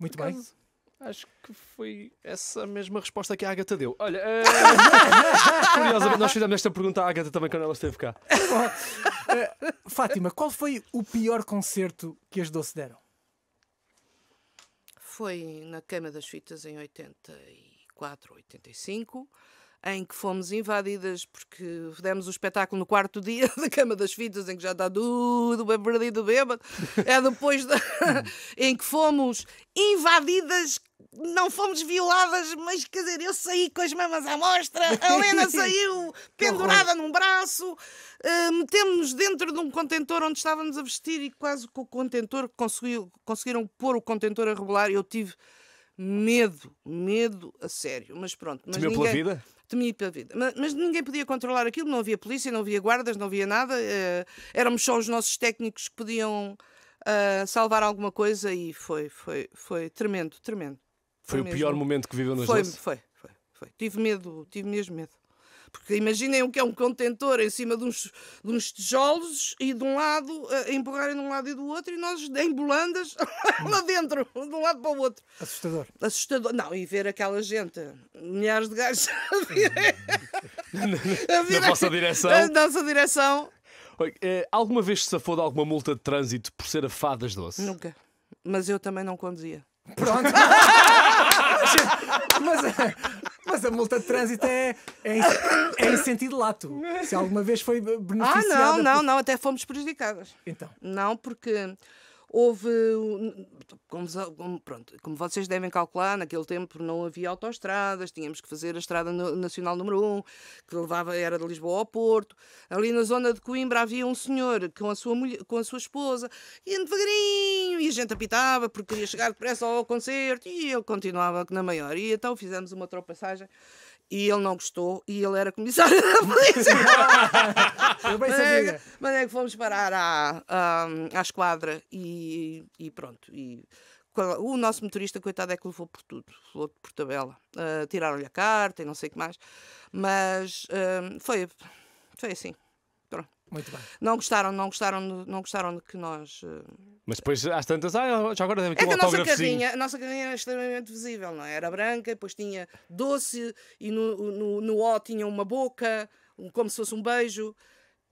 Muito bem. Caso... Acho que foi essa mesma resposta que a Agatha deu. Olha, uh... curiosamente, nós fizemos esta pergunta à Agatha também quando ela esteve cá. Eh, Fátima, qual foi o pior concerto que as Doce deram? Foi na Cama das Fitas em 84, 85 em que fomos invadidas porque demos o espetáculo no quarto dia da Cama das Fitas, em que já está tudo bem perdido, bêbado. É depois da... em que fomos invadidas, não fomos violadas, mas quer dizer, eu saí com as mamas à mostra, a Helena saiu pendurada num braço, uh, metemos-nos dentro de um contentor onde estávamos a vestir e quase com o contentor conseguiu, conseguiram pôr o contentor a rebelar Eu tive medo, medo a sério. Mas pronto. Mas Temeu ninguém... pela vida? temido pela vida. Mas, mas, ninguém podia controlar aquilo, não havia polícia, não havia guardas, não havia nada. Uh, éramos só os nossos técnicos que podiam uh, salvar alguma coisa e foi, foi, foi tremendo, tremendo. Foi, foi o mesmo. pior momento que viveu nas foi, foi, foi, foi. Tive medo, tive mesmo medo. Porque imaginem o que é um contentor em cima de uns, de uns tijolos e de um lado, a eh, empurrarem de um lado e do outro, e nós em bolandas lá dentro, de um lado para o outro. Assustador. Assustador. Não, e ver aquela gente, milhares de gajos a vir, a vir na vossa direção. Na nossa direção. Oi, eh, alguma vez se safou de alguma multa de trânsito por ser a fadas doce? Nunca. Mas eu também não conduzia. Pronto. mas, a, mas a multa de trânsito é, é, em, é em sentido lato. Se alguma vez foi beneficiada. Ah, não, não, não, até fomos prejudicadas. Então. Não, porque Houve, como, pronto, como vocês devem calcular, naquele tempo não havia autoestradas, tínhamos que fazer a Estrada Nacional número 1, que levava, era de Lisboa ao Porto. Ali na zona de Coimbra havia um senhor com a sua, mulher, com a sua esposa, ia devagarinho, e a gente apitava porque queria chegar depressa ao concerto, e ele continuava na maior. E então fizemos uma ultrapassagem e ele não gostou e ele era comissário da polícia. Eu Mas é que fomos parar à, à, à esquadra e, e pronto. E o nosso motorista, coitado, é que levou por tudo, levou por tabela. Uh, Tiraram-lhe a carta e não sei o que mais. Mas uh, foi, foi assim. Muito bem. Não gostaram, não gostaram, não gostaram de que nós. Eh, Mas depois às tantas, ah, já agora deve ter é um que a nossa carrinha, a nossa carrinha era extremamente visível, não é? Era branca, depois tinha doce e no, no, no O tinha uma boca, como se fosse um beijo.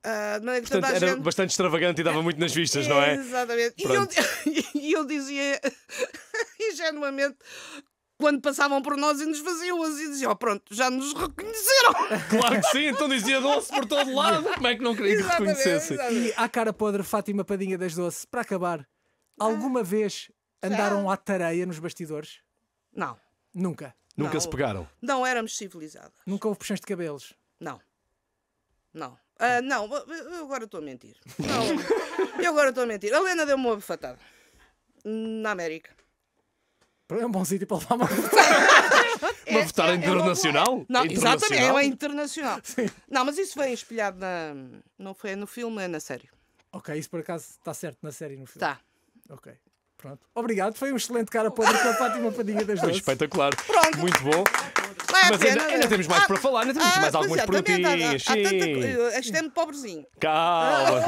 Uh, Portanto, era gente... bastante extravagante e dava muito nas vistas, não é? Exatamente. E eu, e eu dizia ingenuamente quando passavam por nós e nos faziam e diziam, oh, pronto, já nos reconheceram. Claro que sim, então dizia doce por todo lado, como é que não queria que reconhecessem? E à cara podre, Fátima Padinha das Doce, para acabar, alguma vez andaram à tareia nos bastidores? Não. Nunca? Nunca não, se pegaram? Não éramos civilizadas. Nunca houve puxões de cabelos? Não. Não. Uh, não, eu agora estou a mentir. Não, eu agora estou a mentir. A Lena deu-me uma befatada. Na América. É um bom sítio para levar uma votada. uma é, votada é, é internacional? Não, internacional? exatamente, é internacional. Sim. Não, mas isso foi espelhado na. Não foi no filme, é na série. Ok, isso por acaso está certo na série no filme. Está. Ok. Pronto. Obrigado, foi um excelente cara podre com a Fátima Padinha das Foi Espetacular. Pronto. Muito bom. mas ainda, eh, ainda, temos mais ah, para falar, ainda temos ah, mais algumas perguntinhas. aqui há, eh, este é pobrezinho. Calma.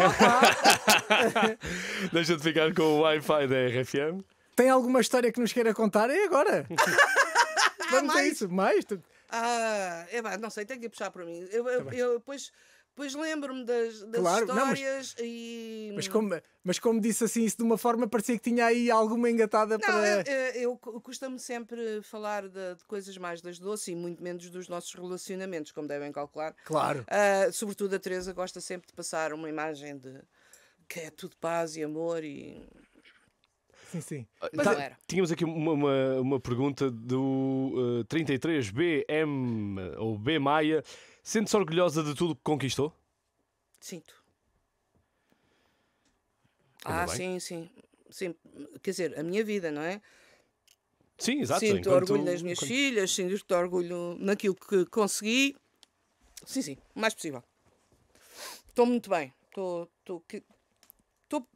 Deixa-te ficar com o Wi-Fi da RFM. Tem alguma história que nos queira contar? É agora. Vamos a ah, mais? isso. Mais? Ah, é não sei, tem que puxar para mim. Eu, eu, tá eu depois, depois lembro-me das, das Claro, não, mas- histórias e. Mas como, mas como disse assim, isso de uma forma parecia que tinha aí alguma engatada Não, para. eu, eu, custa-me sempre falar de, de coisas mais das doces e muito menos dos nossos relacionamentos, como devem calcular. Claro. Ah, sobretudo a Teresa gosta sempre de passar uma imagem de que é tudo paz e amor e Sim, sim. Ah, Mas tá, era. Tínhamos aqui uma, uma, uma pergunta do uh, eh, 33BM eh, ou B Maia. Sente-se orgulhosa de tudo que conquistou? Sinto. ah, sim, sim, sim. Quer dizer, a minha vida, não é? Sim, exato. Sinto enquanto... orgulho nas minhas enquanto... filhas, sinto orgulho naquilo que consegui. Sim, sim, o mais possível. Estou muito bem. Estou. estou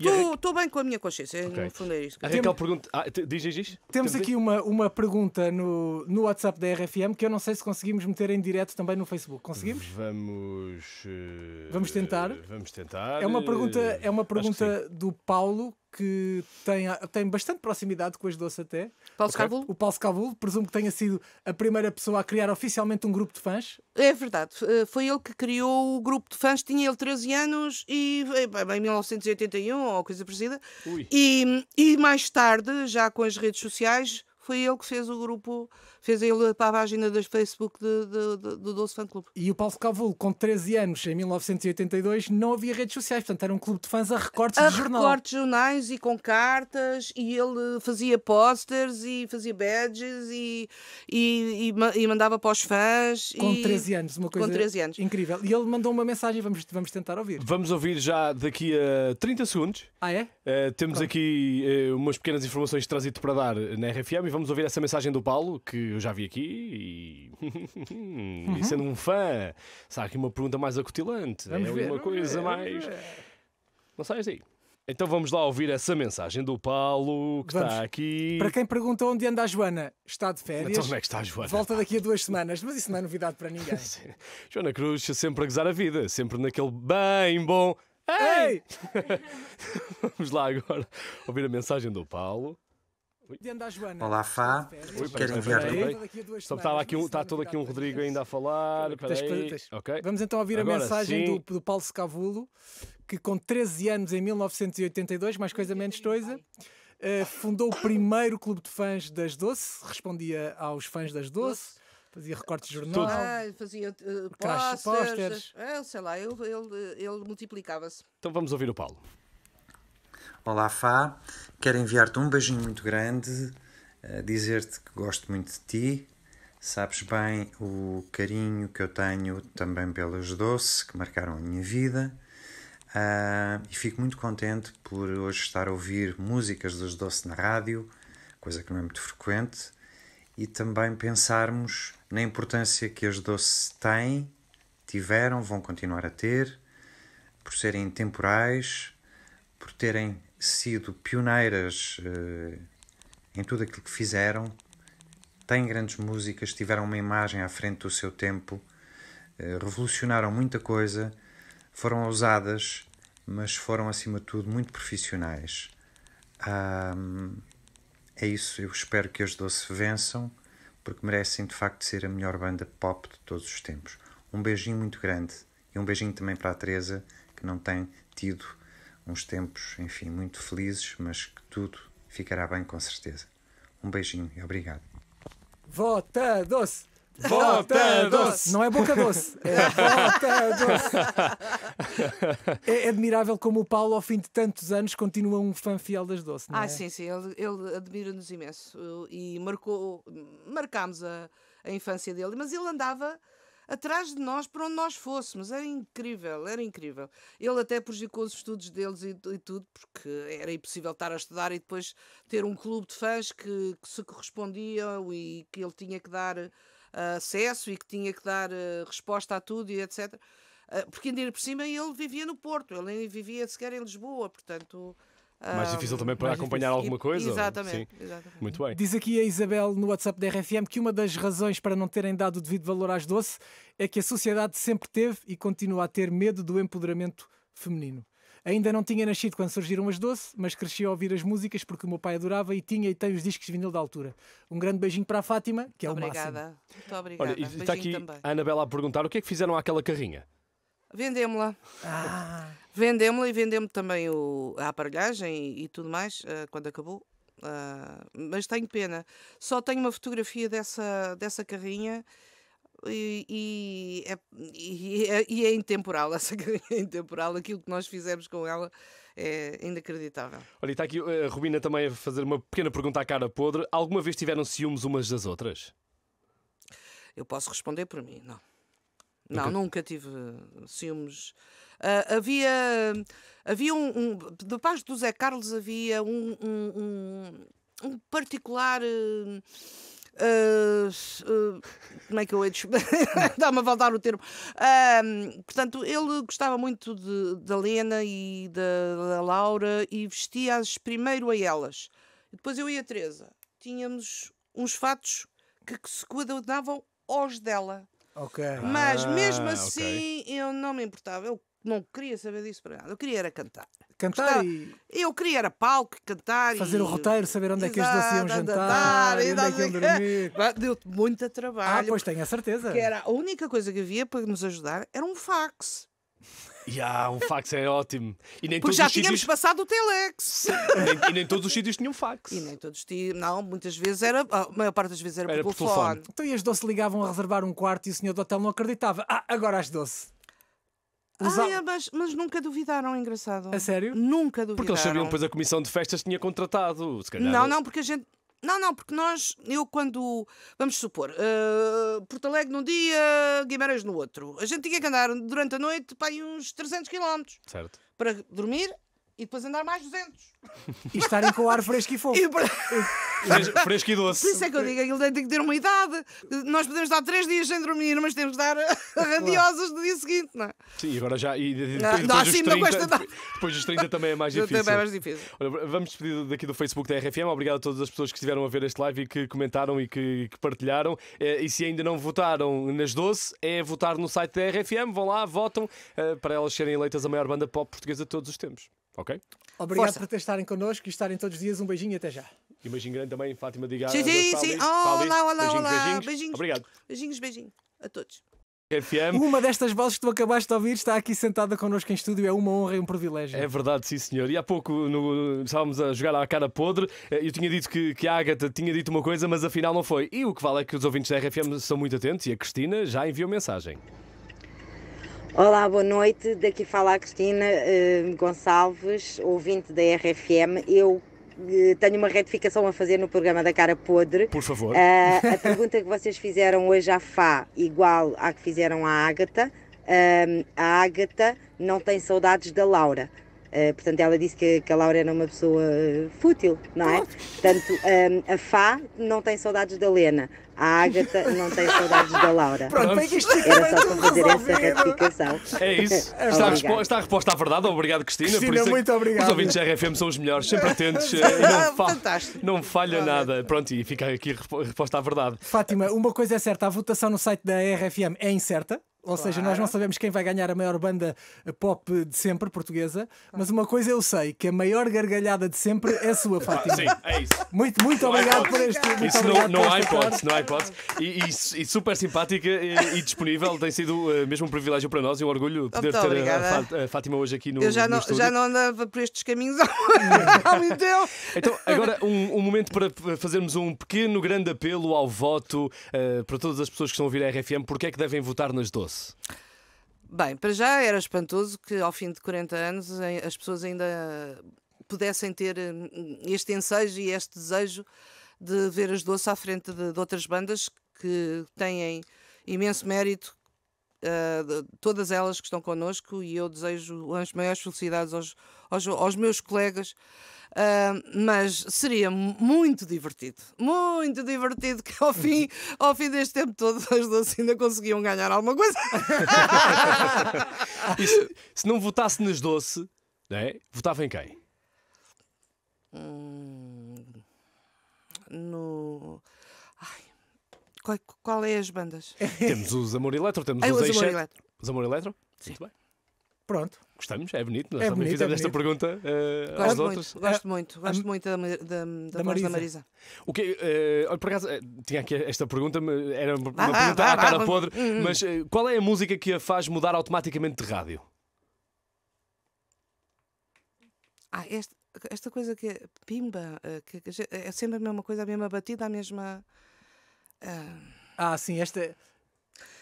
Estou é bem com a minha consciência, okay. no fundo é isso. Raquel pergunta. Ah, diz, diz, diz. Temos, Temos aqui uma, uma pergunta no, no WhatsApp da RFM que eu não sei se conseguimos meter em direto também no Facebook. Conseguimos? Vamos. Uh... Vamos tentar. Vamos tentar. É uma pergunta, eh, é uma pergunta do Paulo que tem, tem bastante proximidade com as doce até. Paulo okay. O Paulo Scavul, presumo que tenha sido a primeira pessoa a criar oficialmente um grupo de fãs. É verdade, eh, foi ele que criou o grupo de fãs, tinha ele 13 anos e eh, em 1981 ou coisa parecida. Ui. E, e mais tarde, já com as redes sociais, foi ele que fez o grupo fez ele para a página do Facebook de, de, de, do Doce Fã Clube. E o Paulo Calvulo, com 13 anos, em 1982, não havia redes sociais, portanto era um clube de fãs a recortes a de jornal. A recortes de jornais e com cartas, e ele fazia posters e fazia badges e, e, e, e mandava para os fãs. Com e... 13 anos, uma coisa com 13 anos. incrível. E ele mandou uma mensagem, vamos, vamos tentar ouvir. Vamos ouvir já daqui a 30 segundos. Ah, é? Uh, temos aqui uh, umas pequenas informações de trânsito para dar na RFM e vamos ouvir essa mensagem do Paulo, que eu já vi aqui e. Uhum. e sendo um fã, sabe aqui uma pergunta mais acutilante, vamos é ver, uma coisa ver, mais. Não saias aí Então vamos lá ouvir essa mensagem do Paulo que vamos. está aqui. Para quem perguntou onde anda a Joana, está de férias. Então onde é que está a Joana? Volta daqui a duas semanas, mas isso não é novidade para ninguém. Joana Cruz sempre a gozar a vida, sempre naquele bem bom. Ei! Ei! vamos lá agora ouvir a mensagem do Paulo. Olá, Fá. Oi, Quero enviar. Só estava aqui um, está todo aqui um Rodrigo ainda a falar. aí. Okay. Vamos então ouvir Agora, a mensagem do, do, Paulo Scavulo, que com 13 anos, em 1982, mais coisa menos coisa, eh, fundou o primeiro clube de fãs das Doce, respondia aos fãs das Doce. Fazia recortes de jornal. Ah, fazia uh, posters. posters. É, sei lá, ele, ele, ele multiplicava-se. Então vamos ouvir o Paulo. Olá, Fá. Quero enviar-te um beijinho muito grande, eh, dizer-te que gosto muito de ti. Sabes bem o carinho que eu tenho também pelas doce que marcaram a minha vida. Uh, e fico muito contente por hoje estar a ouvir músicas das Doce na rádio, coisa que não é muito frequente, e também pensarmos na importância que as Doce têm, tiveram, vão continuar a ter, por serem temporais, por terem sido pioneiras eh, em tudo aquilo que fizeram, têm grandes músicas, tiveram uma imagem à frente do seu tempo, eh, revolucionaram muita coisa, foram ousadas, mas foram, acima de tudo, muito profissionais. é isso, eu espero que as Doce vençam, porque merecem de facto ser a melhor banda pop de todos os tempos. Um beijinho muito grande e um beijinho também para a Teresa, que não tem tido uns tempos, enfim, muito felizes, mas que tudo ficará bem com certeza. Um beijinho e obrigado. Vota doce! vota doce! Não é boca doce, é vota doce! É admirável como o Paulo, ao fim de tantos anos, continua um fã fiel das doces, não ah, é? Ah, sim, sim, ele, ele admira-nos imenso e marcou, marcámos a, a infância dele, mas ele andava atrás de nós para onde nós fôssemos. Era incrível, era incrível. Ele até prejudicou os estudos deles e, e tudo, porque era impossível estar a estudar e depois ter um clube de fãs que, que se correspondiam e que ele tinha que dar uh, acesso e que tinha que dar uh, resposta a tudo e etc. Uh, ah, porque ainda por cima ele vivia no Porto, ele nem vivia sequer em Lisboa, portanto é mais difícil também para acompanhar difícil. alguma coisa. Exatamente, exatamente, Muito bem. Diz aqui a Isabel no WhatsApp da RFM que uma das razões para não terem dado o devido valor às doce é que a sociedade sempre teve e continua a ter medo do empoderamento feminino. Ainda não tinha nascido quando surgiram as doce, mas cresci a ouvir as músicas porque o meu pai adorava e tinha e tem os discos de vinil da altura. Um grande beijinho para a Fátima, que é Muito o obrigada. máximo. Muito obrigada. Olha, está aqui também. a Anabela a perguntar o que é que fizeram àquela carrinha? Vendemos-la. Ah. Vendemos-la e vendemos também o, a aparelhagem e, e tudo mais, uh, quando acabou. Uh, mas tenho pena. Só tenho uma fotografia dessa, dessa carrinha e, e, é, e, é, e é intemporal. Essa carrinha é intemporal. Aquilo que nós fizemos com ela é inacreditável. Olha, está aqui eh, a Rubina também a fazer uma pequena pergunta à cara podre. Alguma vez tiveram ciúmes umas das outras? Eu posso responder por mim, não. Não, nunca tive eh, ciúmes. Uh, havia havia um, um. Depois do Zé Carlos havia um, um, um, particular. Uh, Uh, uh, como é que eu hei dá-me a voltar o termo uh, portanto ele gostava muito de, da Lena e da, Laura e vestia-as primeiro a elas depois eu e a Teresa tínhamos uns fatos que, que se coordenavam aos dela mas ah, mesmo assim eu não me importava. Eu não queria saber disso para nada. Eu queria era cantar. Cantar Gostava- e Eu queria era palco, cantar fazer e- o roteiro, saber onde é que eles Exato, iam jantar, e onde é que iam dormir. Deu-te muito Ah, pois tenho a certeza. que era a única coisa que havia para nos ajudar era um fax. Yeah, um fax é ótimo. E nem Porque todos já os tínhamos sítios... passado o telex. Nem, e nem todos os sítios tinham fax. E nem todos tinham. Não, muitas vezes era. A maior parte das vezes era, era por, telefone. telefone. Então e as doce ligavam a reservar um quarto e o senhor do hotel não acreditava. Ah, agora as doce. Os ah, é, mas, mas, nunca duvidaram, engraçado. A sério? Nunca duvidaram. Porque eles sabiam, depois a comissão de festas tinha contratado. Se calhar. Não, não, porque a gente não, não, porque nós, eu quando, vamos supor, uh, Porto Alegre num dia, Guimarães no outro, a gente tinha que andar durante a noite para uns 300 km. Certo. Para dormir, e depois andar mais 200. E estarem com o ar fresco e fofo. E... fresco e doce. Por isso é que eu digo, ele tem que ter uma idade. Nós podemos estar 3 dias sem dormir, mas temos de dar radiosas no dia seguinte, não é? Sim, agora já. E, ah, depois, não, depois, sim, 30, da... depois dos 30 assim, também é mais difícil. Também é mais difícil. Olha, vamos despedir daqui do Facebook da RFM. Obrigado a todas as pessoas que estiveram a ver este live e que comentaram e que, que partilharam. Eh, e se ainda não votaram nas 12, é votar no site da RFM. Vão lá, votam eh, para elas serem eleitas a maior banda pop portuguesa de todos os tempos. Ok? Obrigado Força. por ter estarem connosco e estarem todos os dias. Um beijinho e até já. E um beijinho grande também, Fátima Digada. Sim, sim, sim. olá, olá, olá. Beijinhos. beijinhos. Obrigado. Beijinhos, beijinho. A todos. FM. Uma destas vozes que tu acabaste de ouvir está aqui sentada connosco em estúdio, é uma honra e um privilégio. É verdade, sim senhor. E há pouco no, estávamos a jogar à cara podre, eh, eu tinha dito que, que a Agatha tinha dito uma coisa, mas afinal não foi. E o que vale é que os ouvintes da RFM são muito atentos e a Cristina já enviou mensagem. Olá, boa noite. Daqui fala a Cristina uh, Gonçalves, ouvinte da RFM. Eu eh, tenho uma retificação a fazer no programa da Cara Podre. Por favor. Uh, a pergunta que vocês fizeram hoje à Fá, igual à que fizeram à Ágata, ehm, a Ágata não tem saudades da Laura. Eh, portanto, ela disse que, que a Laura era uma pessoa eh, fútil, não é? Portanto, um, ehm, a Fá não tem saudades da Lena, a Ágata não tem saudades da Laura. Pronto, Era só para fazer essa ratificação. É isso. Está a, respo- está a, resposta à verdade. Obrigado, Cristina. Cristina, por é muito obrigado. Os ouvintes da RFM são os melhores, sempre atentos. Eh, não, é fa Fantástico. não falha nada. Pronto, e fica aqui a resposta à verdade. Fátima, uma coisa é certa: a votação no site da RFM é incerta. Ou claro. seja, nós não sabemos quem vai ganhar a maior banda eh, pop de sempre, portuguesa, mas uma coisa eu sei, que a maior gargalhada de sempre é a sua, ah, Fátima. Sim, é isso. Muito, muito no obrigado iPods. por este. Muito isso obrigado no, há iPods, no iPods. E, e, e super simpática e, e, disponível. Tem sido uh, mesmo um privilégio para nós e um orgulho poder muito ter obrigada. a, Fátima hoje aqui no. Eu já não, já não andava por estes caminhos há muito tempo. Então, agora um, um, momento para fazermos um pequeno, grande apelo ao voto uh, para todas as pessoas que estão a ouvir a RFM, porque é que devem votar nas 12? Bem, para já era espantoso que ao fim de 40 anos eh, as pessoas ainda pudessem ter eh, este ensejo e este desejo de ver as doces à frente de, de outras bandas que têm imenso mérito, uh, todas elas que estão connosco, e eu desejo as maiores felicidades aos, aos, aos meus colegas Uh, mas seria muito divertido, muito divertido que ao fim, ao fim deste tempo todo as doces ainda conseguiam ganhar alguma coisa. se, se, não votasse nas doce, né, votava em quem? Hum, no. Ai, qual, qual, é as bandas? Temos os Amor Eletro, temos Ai, os, os Amor Eletro. Os Amor Eletro? Sim. Muito bem. Pronto. Gostamos, é bonito. Nós é também bonito, fizemos é esta pergunta uh, gosto aos muito, outros. Gosto ah, muito, gosto a, muito da, da, da, da Marisa. da Marisa. O que, uh, por acaso, eh, tinha aqui esta pergunta, era uma ah, pergunta ah, à ah, cara ah, podre, hum, hum. mas uh, qual é a música que a faz mudar automaticamente de rádio? Ah, este, esta coisa que é pimba, que, é sempre a mesma coisa, a mesma batida, a mesma. Ah, ah sim, esta. É,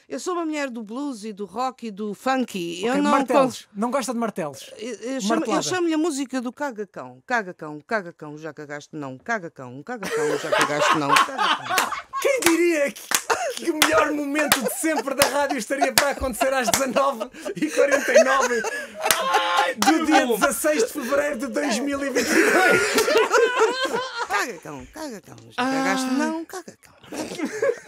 eu sou uma mulher do blues e do rock e do funky. Okay, eu não martelos. Não gosta de martelos. Eu, eu chamo-lhe a música do cagacão. Cagacão, cagacão, já cagaste não. Cagacão, cagacão, já cagaste não. Cagacão. Quem diria que que o melhor momento de sempre da rádio estaria para acontecer às 19h49 do dia 16 de fevereiro de 2022. Caga cão, caga cão. Cagaste ah. não, caga cão.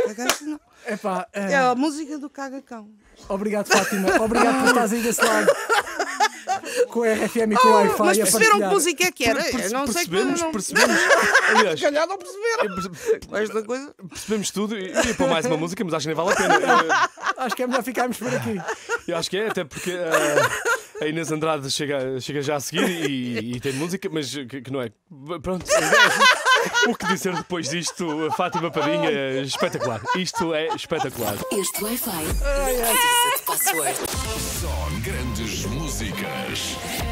Cagaste não. Epá, é... é a ah. música do caga cão. Obrigado, Fátima. Obrigado por estás aí desse lado com a RFM e com o ah, Wi-Fi. Mas perceberam que música é que era? Per não sei percebemos, percebemos. Aliás, calhar não perceberam. Esta coisa. Percebemos tudo e ia é pôr mais uma música, mas acho que nem vale a pena. acho que é melhor ficarmos por aqui. Eu acho que é, até porque. Uh... A Inês Andrade chega, chega já a seguir e, e tem música, mas que, que não é. Pronto. o que dizer depois disto, Fátima Padinha, espetacular. Isto é espetacular. Este Wi-Fi. Ai, ai. Password. Só grandes músicas.